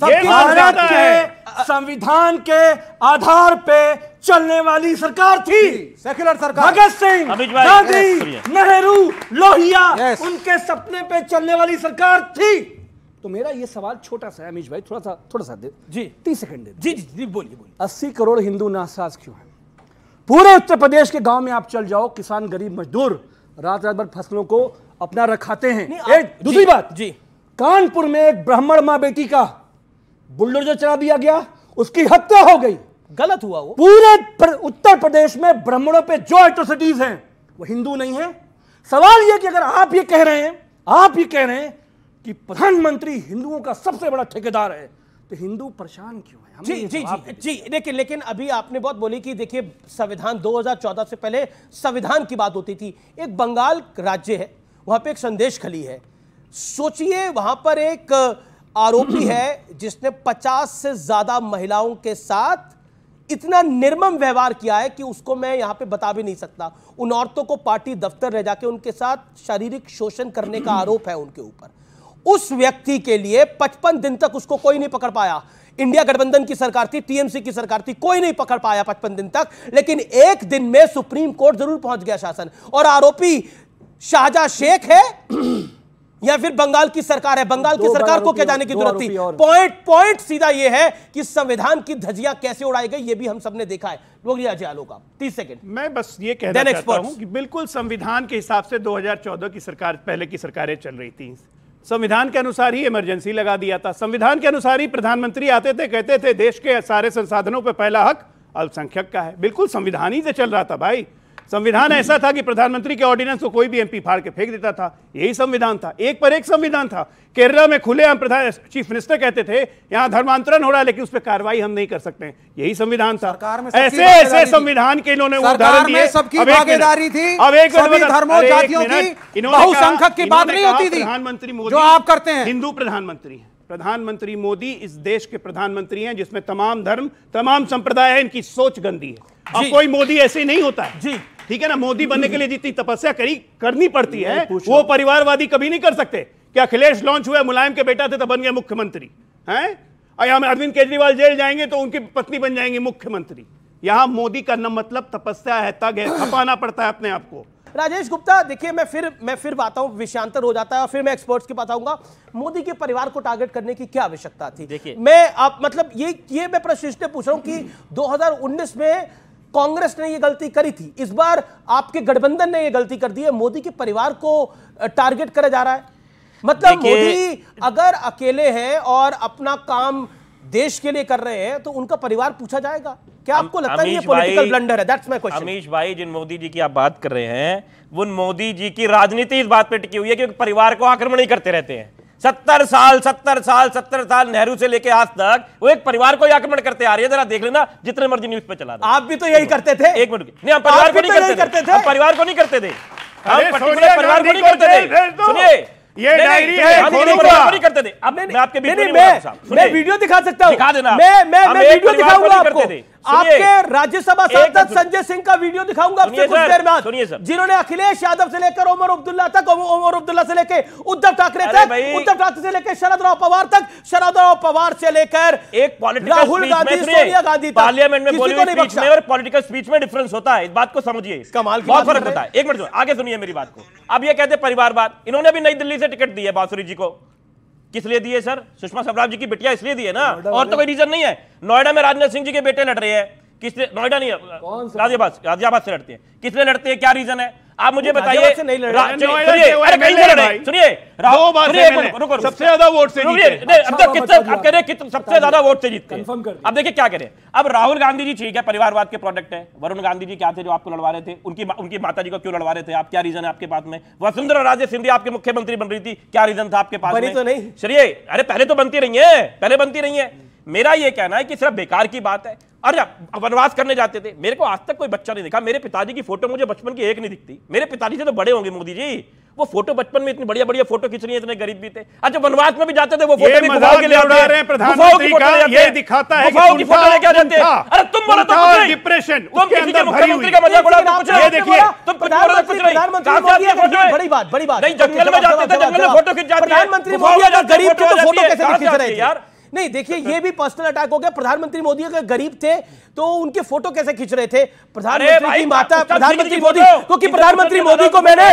[SPEAKER 7] भारत के संविधान के आधार पे चलने वाली सरकार थी सेक्युलर सरकार भगत सिंह गांधी नेहरू लोहिया उनके सपने पे चलने वाली सरकार थी तो मेरा ये सवाल छोटा सा है अमीश भाई थोड़ा सा थोड़ा सा दे जी तीस सेकंड दे जी जी जी बोलिए बोलिए अस्सी करोड़ हिंदू नासाज क्यों है पूरे उत्तर प्रदेश के गांव में आप चल जाओ किसान गरीब मजदूर रात रात भर फसलों को अपना रखाते हैं दूसरी बात जी कानपुर में एक ब्राह्मण माँ बेटी का बुलडोजर चला दिया गया उसकी हत्या हो गई
[SPEAKER 1] गलत हुआ वो पूरे
[SPEAKER 7] प्र, उत्तर प्रदेश में ब्राह्मणों पे जो एट्रोसिटीज हैं वो हिंदू नहीं है सवाल यह कि अगर आप ये कह रहे हैं आप ये
[SPEAKER 1] कह रहे हैं कि प्रधानमंत्री हिंदुओं का सबसे बड़ा ठेकेदार है तो हिंदू परेशान क्यों है जी जी जी जी लेकिन लेकिन अभी आपने बहुत बोली कि देखिए संविधान 2014 से पहले संविधान की बात होती थी एक बंगाल राज्य है वहां पे एक संदेश खली है सोचिए वहां पर एक आरोपी है जिसने 50 से ज्यादा महिलाओं के साथ इतना निर्मम व्यवहार किया है कि उसको मैं यहां पे बता भी नहीं सकता उन औरतों को पार्टी दफ्तर रह जाके उनके साथ शारीरिक शोषण करने का आरोप है उनके ऊपर उस व्यक्ति के लिए 55 दिन तक उसको कोई नहीं पकड़ पाया इंडिया गठबंधन की सरकार थी टीएमसी की सरकार थी कोई नहीं पकड़ पाया पचपन दिन तक लेकिन एक दिन में सुप्रीम कोर्ट जरूर पहुंच गया शासन और आरोपी शाहजा शेख है या फिर बंगाल की सरकार है बंगाल की सरकार को क्या जाने की जरूरत थी पॉइंट पॉइंट सीधा यह है कि संविधान की धजिया कैसे उड़ाई गई ये भी हम सबने देखा है बोलिए अजय आलोक तीस सेकंड मैं बस ये कहना चाहता हूं कि
[SPEAKER 3] बिल्कुल संविधान के हिसाब से 2014 की सरकार पहले की सरकारें चल रही थी संविधान के अनुसार ही इमरजेंसी लगा दिया था संविधान के अनुसार ही प्रधानमंत्री आते थे कहते थे देश के सारे संसाधनों पर पहला हक अल्पसंख्यक का है बिल्कुल संविधान ही से चल रहा था भाई संविधान ऐसा था कि प्रधानमंत्री के ऑर्डिनेंस को कोई भी एमपी फाड़ के फेंक देता था यही संविधान था एक पर एक संविधान था केरला में खुले हम प्रधान चीफ मिनिस्टर कहते थे यहाँ धर्मांतरण हो रहा है लेकिन उस पर कार्रवाई हम नहीं कर सकते यही संविधान था ऐसे ऐसे संविधान के इन्होंने उदाहरण दिए सबकी भागीदारी थी अब एक धर्मों जातियों की बहुसंख्यक की बात नहीं होती थी प्रधानमंत्री मोदी जो आप करते हैं हिंदू प्रधानमंत्री प्रधानमंत्री मोदी इस देश के प्रधानमंत्री हैं जिसमें तमाम धर्म तमाम संप्रदाय है इनकी सोच गंदी है अब कोई मोदी ऐसे नहीं होता है जी ठीक है ना मोदी बनने के लिए जितनी तपस्या करी करनी पड़ती है वो परिवारवादी कभी नहीं कर सकते क्या अखिलेश लॉन्च हुआ मुलायम के बेटा थे तो बन गए मुख्यमंत्री है यहां अरविंद केजरीवाल जेल जाएंगे तो उनकी पत्नी बन जाएंगे मुख्यमंत्री यहां मोदी का न मतलब तपस्या है तग है
[SPEAKER 1] खपाना पड़ता है अपने आप को राजेश गुप्ता देखिए मैं फिर मैं फिर आता हूँ विषयांतर हो जाता है और फिर मैं एक्सपर्ट्स के पास आऊंगा मोदी के परिवार को टारगेट करने की क्या आवश्यकता थी देखिए मैं आप मतलब ये ये मैं प्रश्न पूछ रहा हूँ कि 2019 में कांग्रेस ने यह गलती करी थी इस बार आपके गठबंधन ने यह गलती कर दी है मोदी के परिवार को टारगेट करा जा रहा है मतलब मोदी अगर अकेले हैं और अपना काम देश के लिए कर रहे हैं तो उनका परिवार पूछा जाएगा क्या आपको लगता है ये पॉलिटिकल ब्लंडर है दैट्स माय क्वेश्चन
[SPEAKER 8] अमीश भाई जिन मोदी जी की आप बात कर रहे हैं उन मोदी जी की राजनीति इस बात पे टिकी हुई है क्योंकि परिवार को आक्रमण ही करते रहते हैं सत्तर साल सत्तर साल सत्तर साल नेहरू से लेके आज तक वो एक परिवार को आक्रमण करते आ रहे हैं जरा देख लेना जितने मर्जी न्यूज पे चला आप भी तो यही करते थे एक मिनट नहीं तो हम परिवार को नहीं करते, करते थे तो परिवार को नहीं करते थे परिवार को नहीं करते थे सुनिए ये डायरी है हम नहीं करते थे अब मैं आपके मैं वीडियो दिखा सकता हूँ दिखा देना मैं मैं वीडियो दिखाऊंगा आपको आपके
[SPEAKER 1] राज्यसभा सांसद संजय सिंह का वीडियो दिखाऊंगा आपसे कुछ देर बाद जिन्होंने अखिलेश यादव से लेकर ओमर अब्दुल्ला तक ओमर अब्दुल्ला से लेकर उद्धव ठाकरे तक उद्धव ठाकरे से लेकर शरद राव पवार तक शरद राव पवार से लेकर एक राहुल गांधी सोनिया गांधी पार्लियामेंट में
[SPEAKER 8] पॉलिटिकल स्पीच में डिफरेंस होता है इस बात को समझिए कमाल बहुत फर्क होता है एक मिनट आगे सुनिए मेरी बात को अब यह कहते परिवार बात इन्होंने भी नई दिल्ली से टिकट दी है बांसुरी जी को किस लिए दिए सर सुषमा स्वराज जी की बेटिया इसलिए दिए ना और तो कोई रीजन नहीं है नोएडा में राजनाथ सिंह जी के बेटे लड़ रहे हैं किस नोएडा नहीं है गाजियाबाद गाजियाबाद से लड़ते हैं किस लिए लड़ते हैं क्या रीजन है आप मुझे बताइए सुनिए सबसे ज्यादा वोट से अब तो अच्छा, कह रहे सबसे ज्यादा वोट से अब देखिए क्या करें अब राहुल गांधी जी ठीक है परिवारवाद के प्रोडक्ट है वरुण गांधी जी क्या थे जो आपको लड़वा रहे थे उनकी उनकी माता जी को क्यों लड़वा रहे थे आप क्या रीजन है आपके पास में वसुंधरा राजे सिंधिया आपके मुख्यमंत्री बन रही थी क्या रीजन था आपके पास में तो नहीं चलिए अरे पहले तो बनती रही है पहले बनती रही है मेरा यह कहना है कि सिर्फ बेकार की बात है अरे वनवास करने जाते थे मेरे को आज तक कोई बच्चा नहीं दिखा मेरे पिताजी की फोटो मुझे बचपन की एक नहीं दिखती मेरे पिताजी से तो बड़े होंगे मोदी जी वो फोटो बचपन में इतनी बढ़िया बढ़िया फोटो खींच रही है इतने गरीब भी थे अच्छा वनवास में भी जाते थे वो फोटो भी के लिए रहे हैं प्रधानमंत्री का ये दिखाता है जाते अरे तुम बोलो तो डिप्रेशन का मजाक उड़ा कुछ ये देखिए तुम प्रधानमंत्री मोदी फोटो बड़ी बात बड़ी बात नहीं जंगल में जाते थे जंगल में फोटो खींच
[SPEAKER 1] जाते प्रधानमंत्री मोदी अगर गरीब तो फोटो कैसे खींच रहे यार नहीं देखिए ये भी पर्सनल अटैक हो गया प्रधानमंत्री मोदी अगर गरीब थे तो उनके फोटो कैसे खींच रहे थे प्रधानमंत्री की माता प्रधानमंत्री मोदी क्योंकि प्रधानमंत्री मोदी को मैंने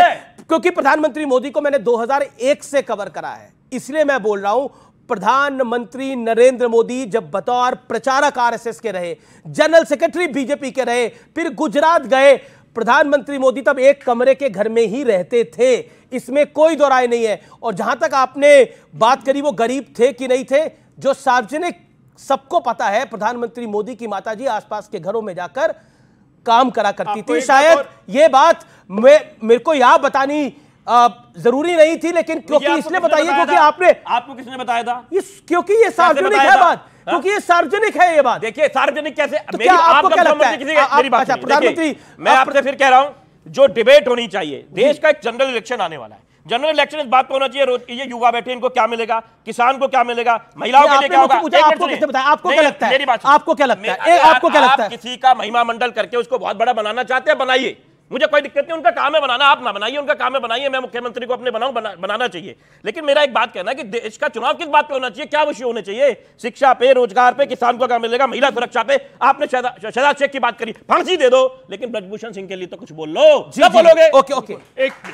[SPEAKER 1] क्योंकि प्रधानमंत्री मोदी को मैंने 2001 से कवर करा है इसलिए मैं बोल रहा हूं प्रधानमंत्री नरेंद्र मोदी जब बतौर प्रचारक आरएसएस के रहे जनरल सेक्रेटरी बीजेपी के रहे फिर गुजरात गए प्रधानमंत्री मोदी तब एक कमरे के घर में ही रहते थे इसमें कोई दो राय नहीं है और जहां तक आपने बात करी वो गरीब थे कि नहीं थे जो सार्वजनिक सबको पता है प्रधानमंत्री मोदी की माताजी आसपास के घरों में जाकर काम करा करती थी शायद ये बात मेरे को यहां बतानी जरूरी नहीं थी लेकिन क्योंकि इसलिए बताइए क्योंकि आपने
[SPEAKER 8] आपको किसने बताया था इस क्योंकि ये सार्वजनिक है बात हाँ? क्योंकि ये सार्वजनिक है ये बात देखिए सार्वजनिक कैसे तो क्या आपको क्या लगता है मेरी बात अच्छा, प्रधानमंत्री मैं आपसे फिर कह रहा हूं जो डिबेट होनी चाहिए देश का एक जनरल इलेक्शन आने वाला है जनरल इलेक्शन इस बात पर होना चाहिए ये युवा बैठे इनको क्या मिलेगा किसान को क्या मिलेगा महिलाओं के लिए क्या होगा आपको किसने बताया आपको क्या लगता है आपको क्या लगता है आपको क्या लगता है किसी का महिमा मंडल करके उसको बहुत बड़ा बनाना चाहते हैं बनाइए मुझे कोई दिक्कत नहीं उनका काम है बनाना आप ना बनाइए उनका काम है बनाइए मैं मुख्यमंत्री को अपने बनाऊं बना, बनाना चाहिए लेकिन मेरा एक बात कहना है कि देश का चुनाव किस बात पे होना चाहिए क्या विषय होने चाहिए शिक्षा पे रोजगार पे किसान को क्या मिलेगा महिला सुरक्षा पे आपने शहजाद शेख की बात करी फांसी दे दो लेकिन ब्रजभूषण सिंह के लिए तो कुछ बोल लो जी बोलोगे ओके ओके एक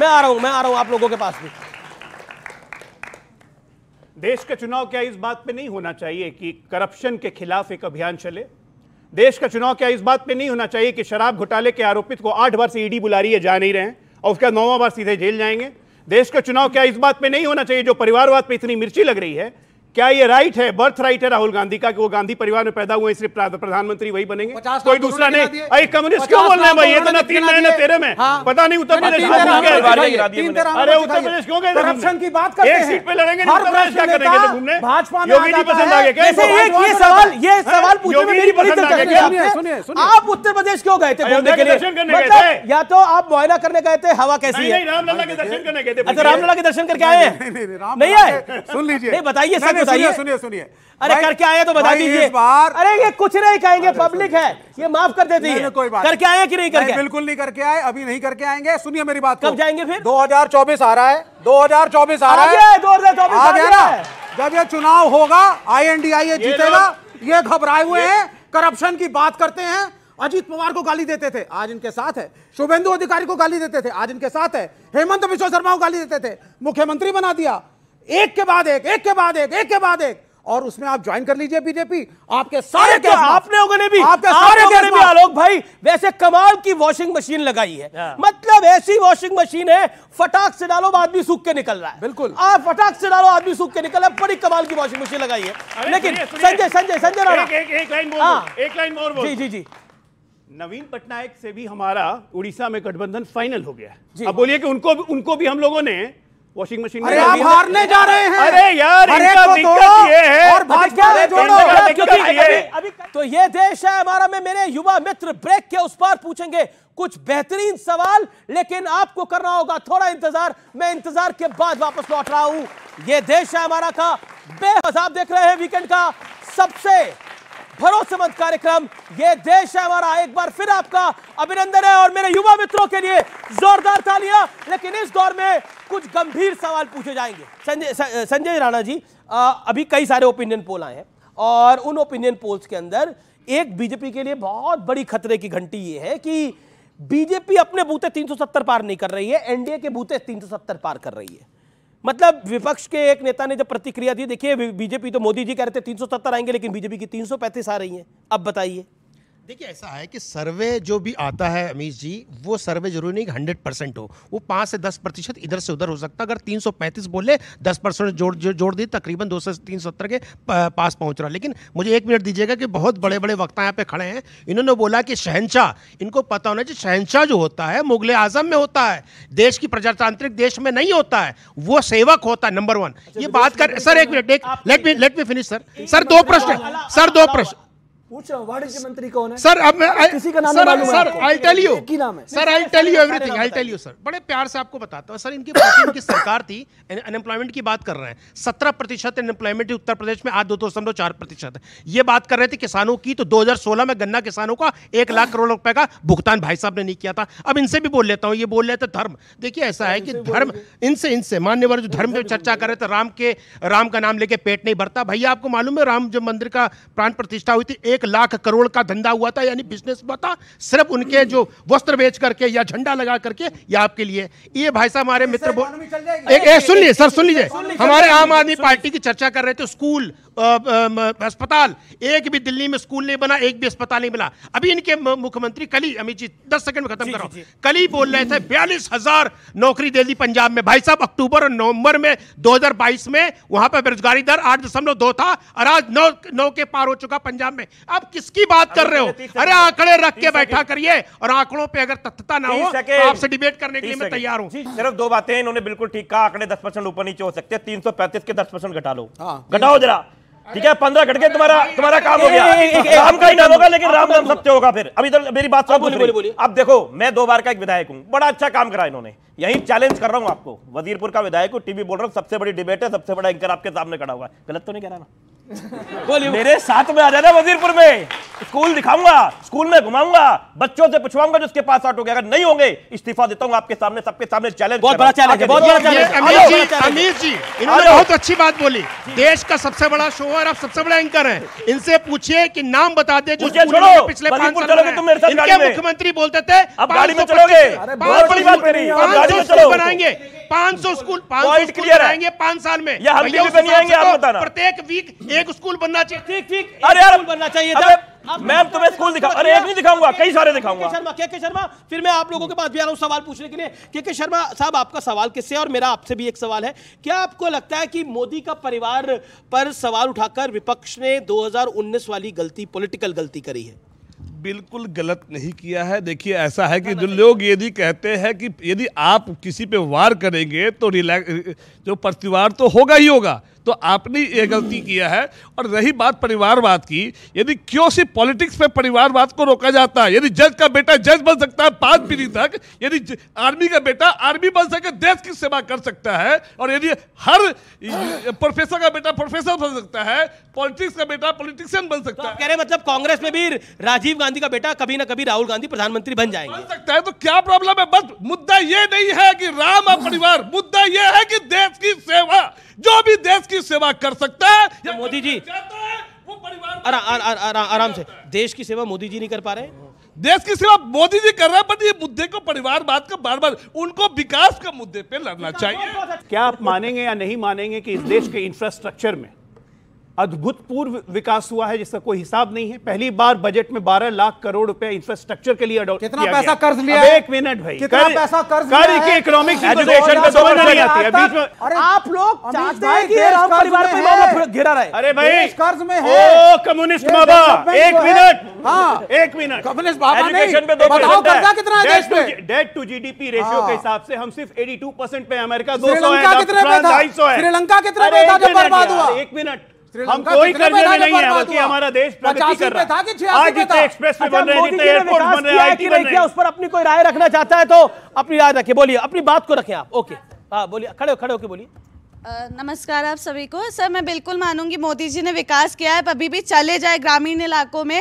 [SPEAKER 8] मैं आ
[SPEAKER 1] रहा हूं मैं आ रहा हूं आप लोगों के पास भी
[SPEAKER 3] देश का चुनाव क्या इस बात पे नहीं होना चाहिए कि करप्शन के खिलाफ एक अभियान चले देश का चुनाव क्या इस बात पे नहीं होना चाहिए कि शराब घोटाले के आरोपित को आठ बार से ईडी बुला रही है जा नहीं रहे और उसके बाद नौवा बार सीधे जेल जाएंगे देश का चुनाव क्या इस बात पे नहीं होना चाहिए जो परिवारवाद पे इतनी मिर्ची लग रही है क्या ये राइट है बर्थ राइट है राहुल गांधी का कि वो गांधी परिवार में पैदा हुए इसलिए प्रधानमंत्री वही बनेंगे कोई तो दूसरा नहीं कम्युनिस्ट क्यों बोल रहे हैं तो भाई इतना तीन महीने तेरे में हाँ। पता नहीं उत्तर प्रदेश तो अरे उत्तर प्रदेश क्यों गए करप्शन की बात करते हैं सीट पे लड़ेंगे क्या करेंगे घूमने
[SPEAKER 2] भाजपा योगी जी पसंद आ गए
[SPEAKER 1] सवाल ये सवाल मेरी बड़ी दिलचस्पी आप उत्तर प्रदेश क्यों गए थे घूमने के लिए मतलब या तो आप मुआयना करने गए थे हवा कैसी है
[SPEAKER 3] रामलला के दर्शन करने गए थे अच्छा रामलला के दर्शन करके आए
[SPEAKER 1] नहीं आए सुन लीजिए बताइए सर बताइए सुनिए सुनिए अरे करके आए तो बता दीजिए
[SPEAKER 2] अरे ये कुछ नहीं कहेंगे पब्लिक है ये माफ कर देती है कोई बात करके आए कि नहीं करके बिल्कुल नहीं करके आए अभी नहीं करके आएंगे सुनिए मेरी बात कब जाएंगे फिर 2024 आ रहा है 2024 आ रहा है दो हजार चौबीस आ गया ना जब ये चुनाव होगा आईएनडीआईए जीतेगा ये घबराए हुए हैं करप्शन की बात करते हैं अजीत पवार को गाली देते थे आज इनके साथ है शुभेंदु अधिकारी को गाली देते थे आज इनके साथ है हेमंत विश्व शर्मा को गाली देते थे मुख्यमंत्री बना दिया एक के बाद एक एक के बाद एक एक के बाद एक और उसमें आप ज्वाइन कर लीजिए बीजेपी आपके
[SPEAKER 6] सारे के तो आपने लोगों ने भी आपके सारे के भी आलोक
[SPEAKER 2] भाई वैसे कमाल की
[SPEAKER 1] वॉशिंग मशीन लगाई है हाँ। मतलब ऐसी वॉशिंग मशीन है फटाक से डालो आदमी सूख के निकल रहा है बिल्कुल आप फटाक से डालो आदमी सूख के निकल रहा है बड़ी कमाल की वॉशिंग मशीन लगाई है लेकिन संजय संजय संजय राणा
[SPEAKER 3] एक लाइन हाँ। मोर जी जी जी नवीन
[SPEAKER 1] पटनायक से भी
[SPEAKER 3] हमारा उड़ीसा में गठबंधन फाइनल हो गया अब बोलिए कि उनको उनको भी हम लोगों ने वॉशिंग
[SPEAKER 1] मशीन
[SPEAKER 2] अरे आप हारने जा रहे हैं अरे यार अरे इनका तो दिक्कत ये है और भाजपा में जोड़ो
[SPEAKER 1] क्योंकि तो ये देश है हमारा में मेरे युवा मित्र ब्रेक के उस पार पूछेंगे कुछ बेहतरीन सवाल लेकिन आपको करना होगा थोड़ा इंतजार मैं इंतजार के बाद वापस लौट रहा हूं ये देश है हमारा का बेहद आप देख रहे हैं वीकेंड का सबसे भरोसेमंद कार्यक्रम ये देश है हमारा एक बार फिर आपका अभिनंदन है और मेरे युवा मित्रों के लिए जोरदार तालियां लेकिन इस दौर में कुछ गंभीर सवाल पूछे जाएंगे संजय संजय राणा जी आ, अभी कई सारे ओपिनियन पोल आए हैं और उन ओपिनियन पोल्स के अंदर एक बीजेपी के लिए बहुत बड़ी खतरे की घंटी ये है कि बीजेपी अपने बूते 370 पार नहीं कर रही है एनडीए के बूते 370 पार कर रही है मतलब विपक्ष के एक नेता ने जब प्रतिक्रिया दी देखिए बीजेपी तो मोदी जी कह रहे थे 370 आएंगे लेकिन बीजेपी की 335 आ रही है अब बताइए
[SPEAKER 4] देखिए ऐसा है कि सर्वे जो भी आता है अमीश जी वो सर्वे जरूरी नहीं कि हंड्रेड परसेंट हो वो पाँच से दस प्रतिशत इधर से उधर हो सकता है अगर तीन सौ पैंतीस बोले दस परसेंट जोड़ जोड़ दिए तकरीबन दो सौ तीन सत्तर के पास पहुंच रहा लेकिन मुझे एक मिनट दीजिएगा कि बहुत बड़े बड़े वक्ता यहाँ पे खड़े हैं इन्होंने बोला कि शहनशाह इनको पता होना चाहिए शहनशाह जो होता है मुगल आजम में होता है देश की प्रजातांत्रिक देश में नहीं होता है वो सेवक होता है नंबर वन अच्छा, ये बात कर सर एक मिनट एक let me let me finish sir sir दो प्रश्न सर दो प्रश्न पूछो की उत्तर प्रदेश में आज दो दशमलव चार प्रतिशत ये बात कर रहे थे किसानों की तो में गन्ना किसानों का एक लाख करोड़ रुपए का भुगतान भाई साहब ने नहीं किया था अब इनसे भी बोल लेता हूँ ये बोल रहे थे धर्म देखिए ऐसा है कि धर्म इनसे इनसे मान्यवर जो धर्म पे चर्चा कर रहे थे राम के राम का नाम लेके पेट नहीं भरता भैया आपको मालूम है राम जो मंदिर का प्राण प्रतिष्ठा हुई थी एक एक लाख करोड़ का धंधा हुआ था यानी बिजनेस हुआ था सिर्फ उनके जो वस्त्र बेच करके या झंडा लगा करके ये आपके लिए ये भाई साहब हमारे मित्र एक सुन लीजिए सर सुन लीजिए हमारे आम आदमी पार्टी की चर्चा कर रहे थे स्कूल अस्पताल एक भी दिल्ली में स्कूल नहीं बना एक भी अस्पताल नहीं बना अभी इनके मुख्यमंत्री कली अमित जी दस सेकंड में खत्म करो कली बोल रहे थे बयालीस हजार नौकरी दे दी पंजाब में भाई साहब अक्टूबर और नवंबर में 2022 में वहां पर बेरोजगारी दर आठ दशमलव दो था और आज नौ नौ के पार हो चुका पंजाब में आप किसकी बात कर रहे हो अरे आंकड़े रख के बैठा करिए और आंकड़ों पे अगर तथ्यता ना हो तो आपसे डिबेट करने के लिए मैं तैयार हूँ
[SPEAKER 8] सिर्फ दो बातें इन्होंने बिल्कुल ठीक कहा आंकड़े दस परसेंट ऊपर नीचे हो सकते हैं तीन के दस परसेंट घटा लो हाँ, घटाओ जरा ठीक है पंद्रह घटके तुम्हारा तुम्हारा काम हो गया राम का ही नाम होगा लेकिन राम नाम सत्य होगा फिर अभी इधर तो मेरी बात सुनो अब देखो मैं दो बार का एक विधायक हूँ बड़ा अच्छा काम करा इन्होंने यही चैलेंज कर रहा हूँ आपको वजीरपुर का विधायक हूँ टीवी बोल रहा हूँ सबसे बड़ी डिबेट है सबसे बड़ा एंकर आपके सामने खड़ा हुआ है गलत तो नहीं कह रहा ना
[SPEAKER 6] बोलिए मेरे साथ
[SPEAKER 8] में आ जाना वजीरपुर में स्कूल दिखाऊंगा स्कूल में घुमाऊंगा बच्चों से पूछवाऊंगा जिसके पास आउट हो गया अगर नहीं होंगे इस्तीफा देता हूँ आपके सामने सबके सामने चैलेंज बहुत बड़ा चैलेंज बहुत बड़ा चैलेंज अमीर जी इन्होंने बहुत अच्छी बात बोली देश का सबसे बड़ा शो और आप सबसे बड़े एंकर हैं
[SPEAKER 4] इनसे पूछिए कि नाम बता दे जो पिछले पांच साल इनके मुख्यमंत्री बोलते थे बनाएंगे पाँच सौ स्कूल पाँच सौ क्लियर आएंगे पाँच साल में प्रत्येक वीक एक स्कूल बनना चाहिए अरे बनना चाहिए मैम
[SPEAKER 8] तुम्हें स्कूल दिखा अरे एक नहीं दिखाऊंगा कई सारे दिखाऊंगा शर्मा
[SPEAKER 4] के
[SPEAKER 1] के शर्मा फिर मैं आप लोगों के पास भी आ रहा हूँ सवाल पूछने के लिए के के शर्मा साहब आपका सवाल किससे और मेरा आपसे भी एक सवाल है क्या आपको लगता है कि मोदी का परिवार पर सवाल उठाकर विपक्ष ने 2019 वाली गलती पॉलिटिकल गलती करी है बिल्कुल गलत नहीं किया है देखिए ऐसा है
[SPEAKER 7] कि जो लोग यदि कहते हैं कि यदि आप किसी पे वार करेंगे तो रिलैक्स जो प्रतिवार तो होगा ही होगा तो आपने ये गलती किया है और रही बात परिवारवाद की यदि क्यों सी पॉलिटिक्स पे परिवारवाद को रोका जाता है यदि जज का बेटा जज बन सकता है पांच पीढ़ी तक यदि आर्मी का बेटा आर्मी बन सके देश की सेवा कर सकता है और यदि
[SPEAKER 1] हर प्रोफेसर का बेटा प्रोफेसर बन सकता है पॉलिटिक्स का बेटा पॉलिटिशियन बन सकता तो है कह रहे मतलब कांग्रेस में भी राजीव गांधी का बेटा कभी ना कभी राहुल गांधी प्रधानमंत्री बन जाएंगे बन सकता है तो क्या प्रॉब्लम है बस मुद्दा ये नहीं है कि राम और परिवार मुद्दा यह है कि देश की सेवा जो भी देश की सेवा कर सकता है तो मोदी जी आराम से देश की सेवा मोदी जी नहीं कर पा रहे देश की सेवा मोदी जी कर रहे हैं पर ये मुद्दे को परिवारवाद का बार बार उनको विकास के मुद्दे पे लड़ना चाहिए अच्छा। क्या आप
[SPEAKER 3] मानेंगे या नहीं मानेंगे कि इस देश के इंफ्रास्ट्रक्चर में अद्भुतपूर्व विकास हुआ है जिसका कोई हिसाब नहीं है पहली बार बजट में 12 लाख करोड़ रुपए इंफ्रास्ट्रक्चर के लिए कितना पैसा कर्ज लिया एक मिनट भाई कितना कर, पैसा कर्ज कर के इकोनॉमिक एजुकेशन पे समझ नहीं आती है बीच में
[SPEAKER 2] अरे आप लोग चाहते हैं कि राम परिवार पे मामला घिरा रहे अरे भाई कर्ज में है ओ कम्युनिस्ट बाबा एक मिनट हाँ। एक मिनट कम्युनिस्ट बाबा बताओ कर्जा कितना है देश में
[SPEAKER 3] डेट टू जीडीपी रेशियो के हिसाब से हम सिर्फ 82% पे अमेरिका दो है श्रीलंका कितने पे था श्रीलंका कितने पे था बर्बाद हुआ एक
[SPEAKER 1] मिनट हम कोई कर्ज में नहीं है बल्कि हमारा देश प्रगति कर रहा है आज जितने एक्सप्रेस वे बन रहे हैं जितने एयरपोर्ट बन रहे हैं आईटी बन रहे हैं उस पर अपनी कोई राय रखना चाहता है तो अपनी राय रखिए बोलिए अपनी बात को रखें आप ओके हाँ बोलिए खड़े खड़े होके बोलिए
[SPEAKER 8] नमस्कार आप सभी को सर मैं बिल्कुल मानूंगी मोदी जी ने विकास किया है अभी भी चले जाए ग्रामीण इलाकों में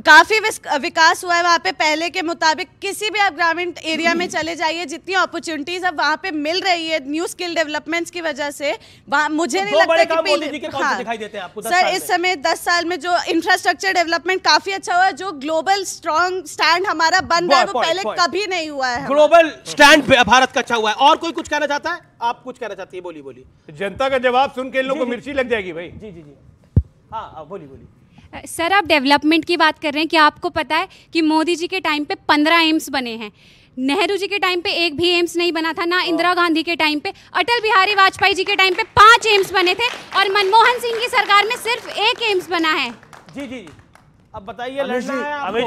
[SPEAKER 8] काफ़ी विकास हुआ है वहाँ पे पहले के मुताबिक किसी भी आप ग्रामीण एरिया में चले जाइए जितनी अपॉर्चुनिटीज़ अब वहाँ पे मिल रही है न्यू स्किल डेवलपमेंट्स की वजह से मुझे तो नहीं लगता कि हाँ,
[SPEAKER 1] देते हैं आपको सर इस
[SPEAKER 8] समय दस साल में जो इंफ्रास्ट्रक्चर डेवलपमेंट काफ़ी अच्छा हुआ है जो ग्लोबल स्ट्रॉन्ग स्टैंड हमारा बन रहा है वो पहले
[SPEAKER 1] कभी नहीं हुआ है ग्लोबल स्टैंड भारत का अच्छा हुआ है और कोई कुछ कहना चाहता है आप कुछ कहना चाहती है बोली बोली जनता का जवाब सुन के इन लोगों को मिर्ची लग जाएगी भाई जी जी जी हाँ बोली हाँ, बोली
[SPEAKER 8] सर आप डेवलपमेंट की बात कर रहे हैं कि आपको पता है कि मोदी जी के टाइम पे पंद्रह एम्स बने हैं नेहरू जी के टाइम पे एक भी एम्स नहीं बना था ना इंदिरा गांधी के टाइम पे अटल बिहारी वाजपेयी जी के टाइम पे पांच एम्स बने थे और मनमोहन सिंह की सरकार में सिर्फ एक एम्स बना है जी जी
[SPEAKER 1] अब बताइए लड़ना है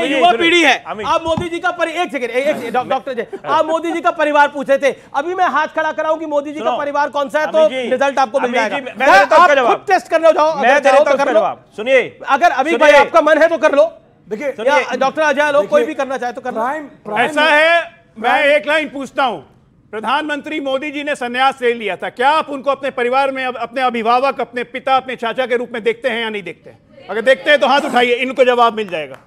[SPEAKER 1] ये युवा पीढ़ी है आप मोदी जी का एक सेकंड एक डॉक्टर जी आप मोदी जी का परिवार पूछे थे अभी मैं हाथ खड़ा कराऊं कि मोदी जी का परिवार कौन सा है तो रिजल्ट आपको मिल जाएगा हाँ, तो सुनिए अगर अभी भाई आपका मन है तो कर लो देखिए डॉक्टर अजय लोग कोई भी करना चाहे तो करना
[SPEAKER 3] ऐसा है मैं एक लाइन पूछता हूँ प्रधानमंत्री मोदी जी ने संन्यास ले लिया था क्या आप उनको अपने परिवार में अपने अभिभावक अपने पिता अपने चाचा के रूप में देखते हैं या नहीं देखते हैं अगर देखते हैं तो हाथ उठाइए इनको जवाब मिल जाएगा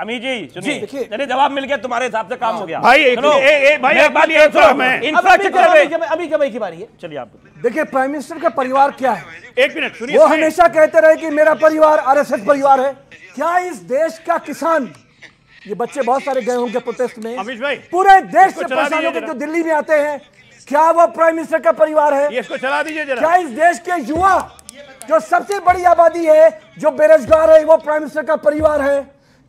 [SPEAKER 3] अमी जी
[SPEAKER 8] सुनिए चलिए जवाब मिल गया तुम्हारे हिसाब से काम हो हाँ। गया भाई एक, ए, ए, भाई एक बात ये अभी कमाई की बारी है
[SPEAKER 7] चलिए आप देखिए प्राइम मिनिस्टर का परिवार क्या है एक मिनट सुनिए वो हमेशा कहते रहे कि मेरा परिवार आरएसएस परिवार है क्या इस देश का किसान ये बच्चे बहुत सारे गए होंगे प्रोटेस्ट में अमीश भाई पूरे देश से परेशान जो दिल्ली में आते हैं क्या वो प्राइम मिनिस्टर का परिवार है इसको चला दीजिए क्या इस देश के युवा जो सबसे बड़ी आबादी है जो बेरोजगार है वो प्राइम मिनिस्टर का परिवार है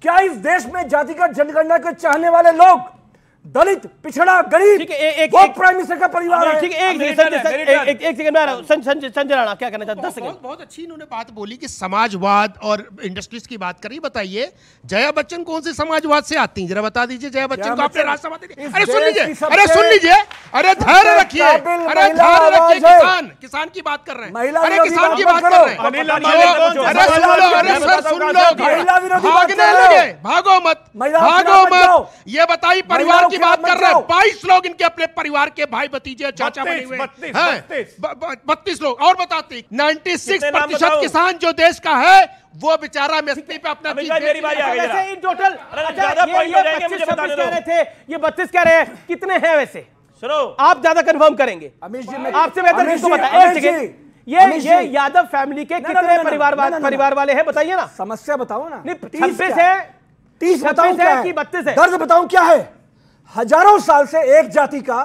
[SPEAKER 7] क्या इस देश में जातिगत जनगणना के चाहने वाले
[SPEAKER 1] लोग दलित पिछड़ा गरीब ठीक है एक वो प्राइम मिनिस्टर का परिवार
[SPEAKER 7] हाँ, है ठीक है एक सेकंड
[SPEAKER 4] एक सेकंड में आ रहा हूं संजय संजय राणा क्या कहना चाहते हैं 10 बहुत अच्छी इन्होंने बात बोली कि समाजवाद और इंडस्ट्रीज की बात करी बताइए जया बच्चन कौन से समाजवाद से आती है जरा बता दीजिए जया बच्चन को आपने राष्ट्रवाद अरे सुन लीजिए अरे सुन लीजिए अरे धैर्य रखिए अरे धैर्य रखिए किसान किसान की बात कर रहे हैं अरे किसान की बात कर रहे हैं अरे सुन लो अरे सर सुन लो भागने लगे भागो मत भागो मत ये बताइए परिवार की बात कर रहे हैं बाईस लोग इनके अपने परिवार के भाई भतीजे चाचा बने हुए हैं बत्तीस लोग और बताते नाइन्टी सिक्स प्रतिशत किसान जो देश का है वो बेचारा मेस्ती पे अपना मेरी बारी आ गई इन टोटल अच्छा, ज्यादा पॉइंट हो जाएंगे मुझे बताने दो
[SPEAKER 1] थे ये बत्तीस कह रहे हैं कितने हैं वैसे सुनो आप ज्यादा कंफर्म करेंगे आपसे बेहतर किसको बताएं एक सेकंड ये ये यादव फैमिली के कितने परिवार वाले परिवार वाले हैं
[SPEAKER 7] बताइए ना समस्या बताओ ना नहीं छब्बीस है तीस बताओ क्या है कि है दर्द बताओ क्या है हजारों साल से एक जाति का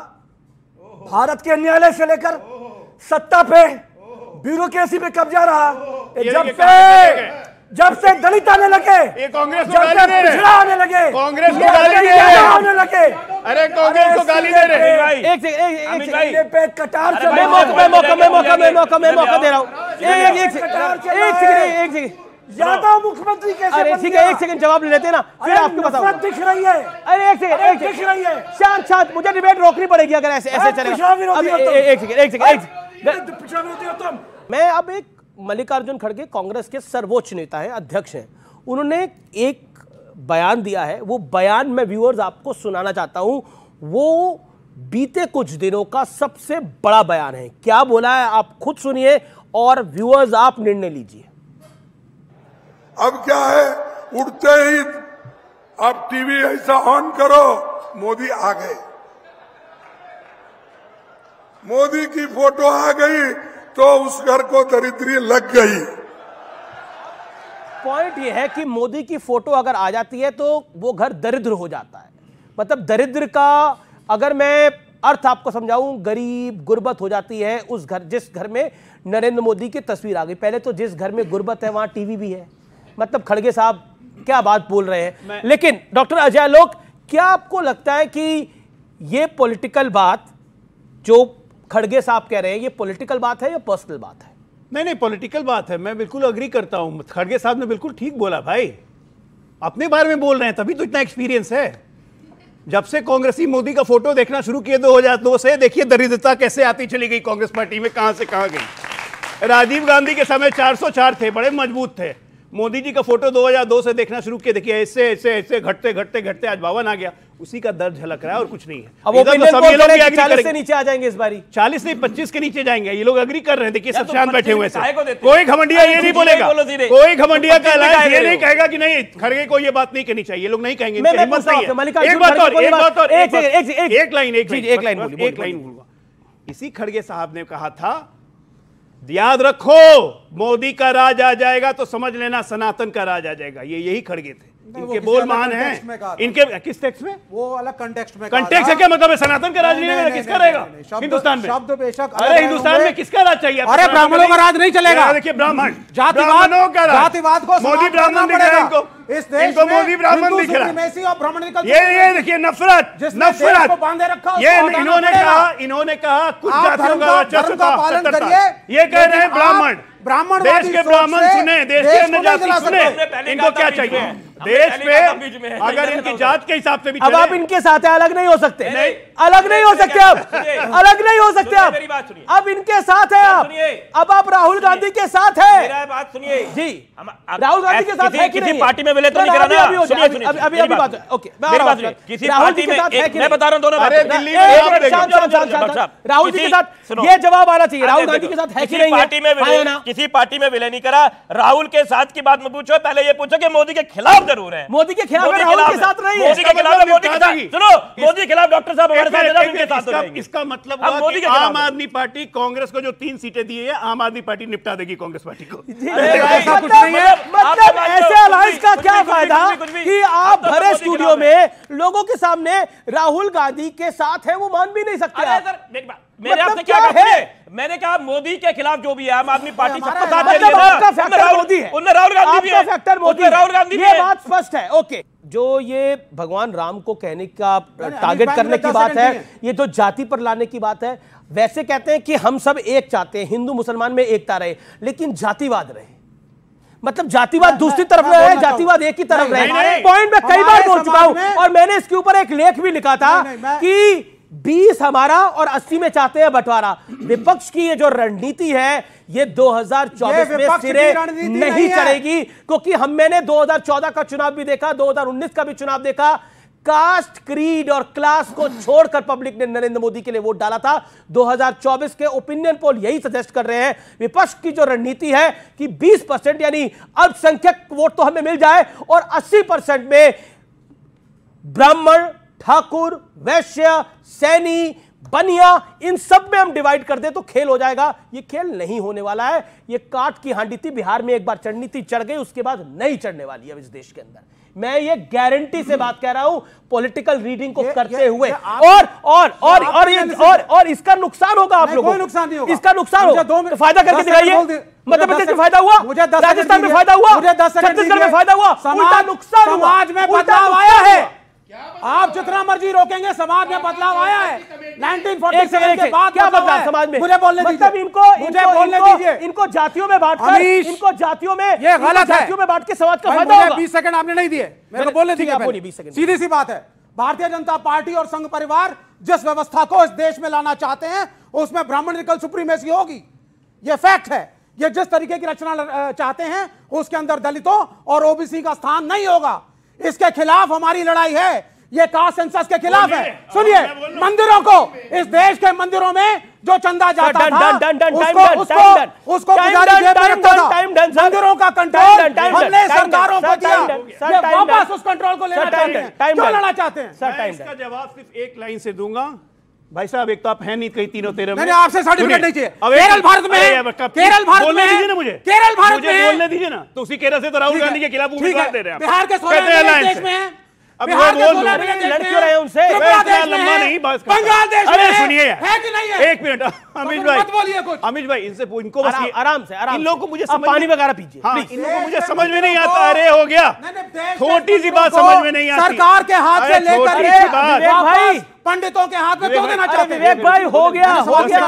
[SPEAKER 7] भारत के न्यायालय से लेकर सत्ता पे ब्यूरोक्रेसी पे कब्जा रहा जब से
[SPEAKER 2] जब से दलित आने लगे कांग्रेस
[SPEAKER 6] को गाली दे रहे आने लगे कांग्रेस को गाली दे रहे
[SPEAKER 7] आने
[SPEAKER 2] लगे अरे कांग्रेस को गाली दे रहे भाई एक सेकंड एक एक सेकंड पे कटार चल मैं
[SPEAKER 7] मौका मैं मौका मैं मौका मैं मौका दे रहा हूं एक एक एक सेकंड एक सेकंड ज्यादा मुख्यमंत्री कैसे अरे ठीक है एक सेकंड जवाब ले लेते
[SPEAKER 1] ना फिर आपको बताओ दिख रही है अरे एक सेकंड एक दिख रही है शांत शांत मुझे डिबेट रोकनी पड़ेगी अगर ऐसे ऐसे चलेगा अब एक सेकंड एक सेकंड मैं अब एक मल्लिकार्जुन खड़गे कांग्रेस के सर्वोच्च नेता है अध्यक्ष है उन्होंने एक बयान दिया है वो बयान मैं व्यूअर्स आपको सुनाना चाहता हूं वो बीते कुछ दिनों का सबसे बड़ा बयान है क्या बोला है आप खुद सुनिए और व्यूअर्स आप निर्णय लीजिए
[SPEAKER 2] अब क्या है उठते ही आप टीवी ऐसा ऑन करो मोदी आ गए मोदी की फोटो आ गई तो उस घर को दरिद्री लग गई
[SPEAKER 1] पॉइंट यह है कि मोदी की फोटो अगर आ जाती है तो वो घर दरिद्र हो जाता है मतलब दरिद्र का अगर मैं अर्थ आपको समझाऊं गरीब गुर्बत हो जाती है उस घर जिस घर में नरेंद्र मोदी की तस्वीर आ गई पहले तो जिस घर में गुर्बत है वहां टीवी भी है मतलब खड़गे साहब क्या बात बोल रहे हैं लेकिन डॉक्टर अजय आलोक क्या आपको लगता है कि ये पॉलिटिकल बात जो खड़गे साहब कह रहे हैं ये पॉलिटिकल बात है या पर्सनल बात है नहीं नहीं पॉलिटिकल बात है मैं बिल्कुल अग्री करता हूँ खड़गे साहब
[SPEAKER 3] ने बिल्कुल ठीक बोला भाई अपने बारे में बोल रहे हैं तभी तो इतना एक्सपीरियंस है जब से कांग्रेसी मोदी का फोटो देखना शुरू किए दो हजार दो से देखिए दरिद्रता कैसे आती चली गई कांग्रेस पार्टी में कहां से कहां गई राजीव गांधी के समय 404 थे बड़े मजबूत थे मोदी जी का फोटो 2002 से देखना शुरू किया देखिए ऐसे ऐसे ऐसे घटते घटते घटते आज बावन आ गया उसी का दर्द झलक रहा है और कुछ नहीं है अब ओपिनियन तो से नीचे
[SPEAKER 1] आ जाएंगे इस बारी चालीस नहीं पच्चीस के
[SPEAKER 3] नीचे जाएंगे ये लोग अग्री कर रहे हैं देखिए तो सब शांत बैठे हुए तो कोई घमंडिया ये नहीं बोलेगा कोई घमंडिया ये नहीं कहेगा कि नहीं खड़गे को ये बात नहीं कहनी चाहिए ये लोग नहीं कहेंगे एक लाइन एक लाइन एक लाइन बोलूंगा इसी खड़गे साहब ने कहा था याद रखो मोदी का राज आ जाएगा तो समझ लेना सनातन का राज आ जाएगा ये यही खड़गे थे इनके बोल महान है इनके
[SPEAKER 2] किस टेक्स्ट में वो अलग कंटेक्स्ट में कंटेक्स है क्या मतलब है सनातन का राज नहीं, नहीं, किसका रहेगा हिंदुस्तान में शब्द बेशक अरे हिंदुस्तान में
[SPEAKER 3] किसका राज चाहिए अरे ब्राह्मणों का राज नहीं चलेगा देखिए ब्राह्मण जातिवादों का जातिवाद को मोदी ब्राह्मण दिख रहा है इनको इस देश इनको मोदी ब्राह्मण दिख रहा
[SPEAKER 2] है ये ये देखिए
[SPEAKER 3] नफरत नफरत बांधे रखा ये इन्होंने कहा इन्होंने कहा कुछ जातियों का का पालन करिए ये कह रहे हैं ब्राह्मण ब्राह्मण देश के ब्राह्मण सुने देश के अन्य जाति
[SPEAKER 2] सुने इनको क्या चाहिए
[SPEAKER 1] देश में अगर इनकी जात के हिसाब से भी अब आप इनके साथ अलग नहीं हो सकते नहीं अलग नहीं हो सकते आप अलग नहीं हो सकते आप अब इनके साथ है आप अब आप राहुल गांधी के साथ है बात सुनिए जी राहुल गांधी के साथ है कि नहीं पार्टी में मिले तो अभी अभी बात ओके किसी पार्टी में
[SPEAKER 8] मैं बता रहा हूं दोनों राहुल जी के साथ
[SPEAKER 7] ये जवाब आना चाहिए राहुल गांधी के साथ है कि नहीं पार्टी में
[SPEAKER 8] किसी पार्टी में विलय नहीं करा राहुल के साथ की बात में पूछो पहले ये पूछो कि मोदी के खिलाफ जरूर है मोदी के खिलाफ राहुल के साथ रही है मोदी के खिलाफ मोदी के साथ सुनो मोदी के खिलाफ डॉक्टर साहब
[SPEAKER 6] हमारे
[SPEAKER 3] साथ साथ तो इसका मतलब मोदी के आम आदमी पार्टी कांग्रेस को जो तीन सीटें दी है आम आदमी पार्टी निपटा देगी कांग्रेस पार्टी को
[SPEAKER 6] मतलब,
[SPEAKER 3] मतलब तो ऐसे अलायंस का क्या फायदा कि आप तो भरे स्टूडियो में
[SPEAKER 1] लोगों के सामने राहुल गांधी के साथ है वो मान भी नहीं सकते सर बात मेरे मतलब आपने क्या, क्या है
[SPEAKER 8] मैंने कहा मोदी के खिलाफ जो भी है आम आदमी पार्टी सबका साथ दे मतलब रही है उनमें राहुल गांधी भी है फैक्टर मोदी राहुल गांधी ये बात
[SPEAKER 1] स्पष्ट है ओके जो ये भगवान राम को कहने का टारगेट करने की बात है ये जो जाति पर लाने की बात है वैसे कहते हैं कि हम सब एक चाहते हैं हिंदू मुसलमान में एकता रहे लेकिन जातिवाद रहे मतलब जातिवाद दूसरी तरफ रहे है जातिवाद एक ही तरफ रहे पॉइंट में कई बार बोल चुका हूं और मैंने इसके ऊपर एक लेख भी लिखा था कि बीस हमारा और अस्सी में चाहते हैं बंटवारा विपक्ष की ये जो रणनीति है ये 2024 में सिरे नहीं, नहीं चलेगी क्योंकि हम मैंने 2014 का चुनाव भी देखा 2019 का भी चुनाव देखा कास्ट क्रीड और क्लास को छोड़कर पब्लिक ने नरेंद्र मोदी के लिए वोट डाला था 2024 के ओपिनियन पोल यही सजेस्ट कर रहे हैं विपक्ष की जो रणनीति है कि 20 परसेंट यानी अल्पसंख्यक वोट तो हमें मिल जाए और 80 परसेंट में ब्राह्मण ठाकुर वैश्य सैनी बनिया इन सब में हम डिवाइड कर दे तो खेल हो जाएगा ये खेल नहीं होने वाला है ये काट की हांडी थी बिहार में एक बार चढ़नी थी चढ़ गई उसके बाद नहीं चढ़ने वाली है इस देश के अंदर मैं ये गारंटी से बात कह रहा हूं पॉलिटिकल रीडिंग को ये, करते ये, हुए ये और और और और ये और और इसका नुकसान होगा आप लोगों को नुकसान नहीं होगा इसका नुकसान होगा दो फायदा करके दिखाइए मध्य प्रदेश में फायदा हुआ मुझे राजस्थान में फायदा हुआ मुझे छत्तीसगढ़ में फायदा हुआ नुकसान समाज में बदलाव आया है
[SPEAKER 2] आप जितना मर्जी रोकेंगे समाज में बदलाव आया है 1947 के बाद क्या बदलाव समाज में मुझे बोलने मतलब दीजिए मतलब इनको मुझे बोलने दीजिए
[SPEAKER 1] इनको जातियों में बांट कर इनको जातियों में ये गलत है जातियों में बांट
[SPEAKER 2] के समाज का फायदा होगा 20 सेकंड आपने नहीं दिए मेरे को बोलने दीजिए आप नहीं 20 सेकंड सीधी सी बात है भारतीय जनता पार्टी और संघ परिवार जिस व्यवस्था को इस देश में लाना चाहते हैं उसमें ब्राह्मण निकल सुप्रीमेसी होगी ये फैक्ट है ये जिस तरीके की रचना चाहते हैं उसके अंदर दलितों और ओबीसी का स्थान नहीं होगा इसके खिलाफ हमारी लड़ाई है ये कास्ट सेंसस के खिलाफ है सुनिए मंदिरों को इस देश के मंदिरों में जो चंदा जाता
[SPEAKER 1] था उसको उसको उसको मंदिरों का कंट्रोल हमने
[SPEAKER 6] सरकारों को दिया ये वापस उस
[SPEAKER 3] कंट्रोल को लेना चाहते हैं क्यों लेना चाहते हैं इसका जवाब सिर्फ एक लाइन से दूंगा भाई साहब एक तो आप हैं नहीं कहीं तीनों तेरह में आपसे सर्टिफिकेट नहीं चाहिए केरल भारत में केरल भारत में दीजिए ना मुझे केरल भारत में बोलने दीजिए ना तो उसी केरल से तो राहुल गांधी के खिलाफ उम्मीदवार दे रहे हैं बिहार के सोलह देश में तो मुझे पानी वगैरह पीजिए हाँ। मुझे समझ में नहीं आता अरे हो गया छोटी सी बात समझ में नहीं आती सरकार के हाथ से लेकर
[SPEAKER 2] भाई पंडितों के हाथ में क्यों देना चाहते हैं भाई हो गया हो गया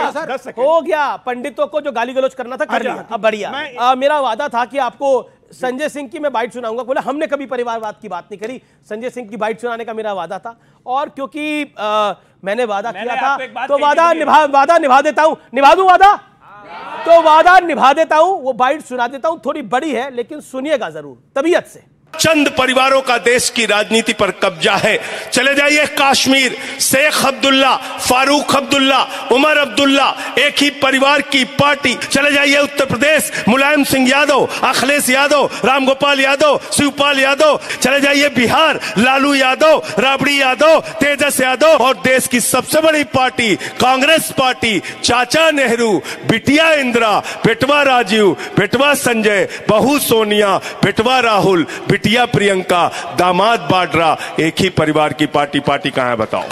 [SPEAKER 2] हो गया
[SPEAKER 1] पंडितों को जो गाली गलोच करना था कर हाँ लिया हाँ अब बढ़िया मेरा वादा था कि आपको संजय सिंह की मैं बाइट सुनाऊंगा बोला हमने कभी परिवारवाद की बात नहीं करी संजय सिंह की बाइट सुनाने का मेरा वादा था और क्योंकि आ, मैंने वादा मैंने किया था तो वादा निभा वादा निभा देता हूं निभा दू वादा हाँ। तो वादा निभा देता हूं वो बाइट सुना देता हूं थोड़ी बड़ी है लेकिन सुनिएगा जरूर तबीयत से
[SPEAKER 3] चंद परिवारों का देश की राजनीति पर कब्जा है चले जाइए कश्मीर शेख अब्दुल्ला फारूक अब्दुल्ला उमर अब्दुल्ला एक ही परिवार की पार्टी चले जाइए उत्तर प्रदेश मुलायम सिंह यादव अखिलेश यादव रामगोपाल यादव शिवपाल यादव चले जाइए बिहार लालू यादव राबड़ी यादव तेजस यादव और देश की सबसे बड़ी पार्टी कांग्रेस पार्टी चाचा नेहरू बिटिया इंदिरा बेटवा राजीव बेटवा संजय बहु सोनिया बेटवा राहुल बिटिया प्रियंका दामाद बाड्रा एक ही परिवार की पार्टी पार्टी कहाँ
[SPEAKER 4] है बताओ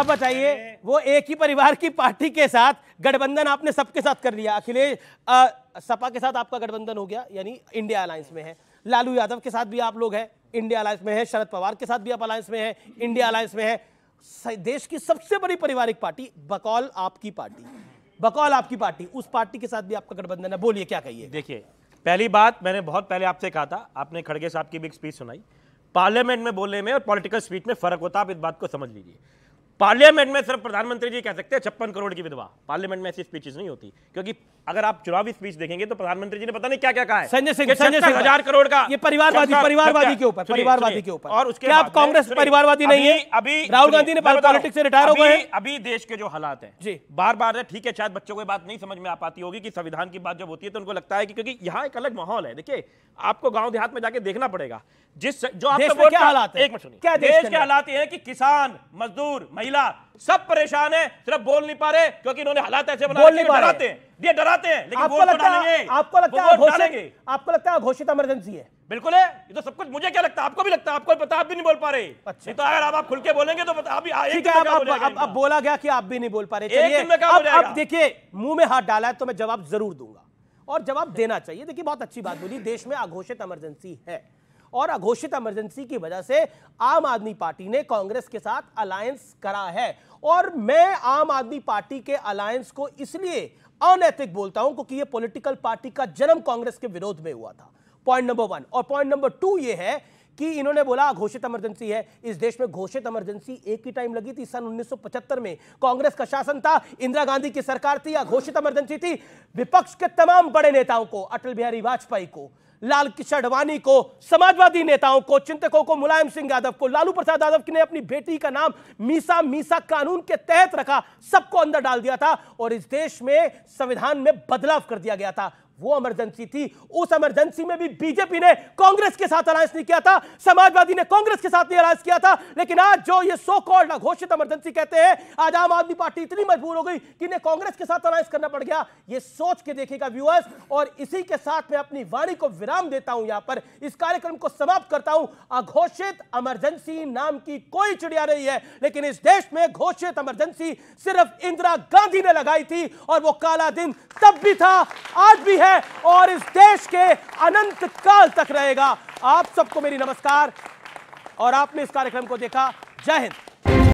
[SPEAKER 1] अब बताइए वो एक ही परिवार की पार्टी के साथ गठबंधन आपने सबके साथ कर लिया अखिलेश सपा के साथ आपका गठबंधन हो गया यानी इंडिया अलायंस में है लालू यादव के साथ भी आप लोग हैं इंडिया अलायंस में है शरद पवार के साथ भी आप अलायंस में है इंडिया अलायंस में है देश की सबसे बड़ी पारिवारिक पार्टी बकौल आपकी पार्टी बकौल आपकी
[SPEAKER 8] पार्टी उस पार्टी के साथ भी आपका गठबंधन है बोलिए क्या कहिए देखिए पहली बात मैंने बहुत पहले आपसे कहा था आपने खड़गे साहब की बिग स्पीच सुनाई पार्लियामेंट में बोलने में और पॉलिटिकल स्पीच में फ़र्क होता आप इस बात को समझ लीजिए पार्लियामेंट में सिर्फ प्रधानमंत्री जी कह सकते हैं छप्पन करोड़ की विधवा पार्लियामेंट में ऐसी स्पीचेस नहीं होती क्योंकि अगर आप चुनावी स्पीच देखेंगे तो प्रधानमंत्री जी ने पता नहीं क्या क्या कहा है संजय सिंह संजय सिंह हजार करोड़ का ये परिवारवादी परिवारवादी के ऊपर परिवारवादी के ऊपर और उसके आप कांग्रेस परिवारवादी नहीं है अभी राहुल गांधी ने पॉलिटिक्स से रिटायर हो गए अभी देश के जो हालात है जी बार बार है ठीक है शायद बच्चों को बात नहीं समझ में आ पाती होगी कि संविधान की बात जब होती है तो उनको लगता है कि क्योंकि यहाँ एक अलग माहौल है देखिए आपको गांव देहात में जाके देखना पड़ेगा जिस जो आप देश के हालात है कि किसान मजदूर महिला सब परेशान है सिर्फ बोल नहीं पा रहे क्योंकि इन्होंने हालात ऐसे बना बोल नहीं पा रहे ये डराते हैं लेकिन आपको लगता है आपको लगता है
[SPEAKER 1] आपको लगता है घोषित इमरजेंसी है
[SPEAKER 8] बिल्कुल है ये तो सब कुछ मुझे क्या लगता है आपको भी लगता है आपको पता आप भी नहीं बोल पा रहे अच्छा तो अगर आप आप खुल के बोलेंगे तो आप ठीक आप, आप, आप
[SPEAKER 1] बोला गया कि आप भी नहीं बोल पा रहे अब देखिए मुंह में हाथ डाला है तो मैं जवाब जरूर दूंगा और जवाब देना चाहिए देखिए बहुत अच्छी बात बोली देश में अघोषित इमरजेंसी है और अघोषित इमरजेंसी की वजह से आम आदमी पार्टी ने कांग्रेस के साथ अलायंस करा है और मैं आम आदमी पार्टी के अलायंस को इसलिए अनैतिक बोलता हूं क्योंकि यह पॉलिटिकल पार्टी का जन्म कांग्रेस के विरोध में हुआ था पॉइंट नंबर वन और पॉइंट नंबर टू यह है कि इन्होंने बोला घोषित इमरजेंसी है इस देश में घोषित इमरजेंसी एक ही टाइम लगी थी सन 1975 में कांग्रेस का शासन था इंदिरा गांधी की सरकार थी या घोषित इमरजेंसी थी विपक्ष के तमाम बड़े नेताओं को अटल बिहारी वाजपेयी को लाल किशन अडवाणी को समाजवादी नेताओं को चिंतकों को मुलायम सिंह यादव को लालू प्रसाद यादव ने अपनी बेटी का नाम मीसा मीसा कानून के तहत रखा सबको अंदर डाल दिया था और इस देश में संविधान में बदलाव कर दिया गया था वो इमरजेंसी थी उस इमरजेंसी में भी बीजेपी ने कांग्रेस के साथ अलायंस नहीं किया था समाजवादी ने कांग्रेस के साथ नहीं अलायंस किया था लेकिन आज जो ये सो कॉल्ड घोषित इमरजेंसी कहते हैं आज आम आदमी पार्टी इतनी मजबूर हो गई कि इन्हें कांग्रेस के साथ अलायंस करना पड़ गया ये सोच के देखेगा व्यूअर्स और इसी के साथ मैं अपनी वाणी को विराम देता हूं यहां पर इस कार्यक्रम को समाप्त करता हूं अघोषित इमरजेंसी नाम की कोई चिड़िया नहीं है लेकिन इस देश में घोषित इमरजेंसी सिर्फ इंदिरा गांधी ने लगाई थी और वो काला दिन तब भी था आज भी है है और इस देश के अनंत काल तक रहेगा आप सबको मेरी नमस्कार और आपने इस कार्यक्रम को देखा जय हिंद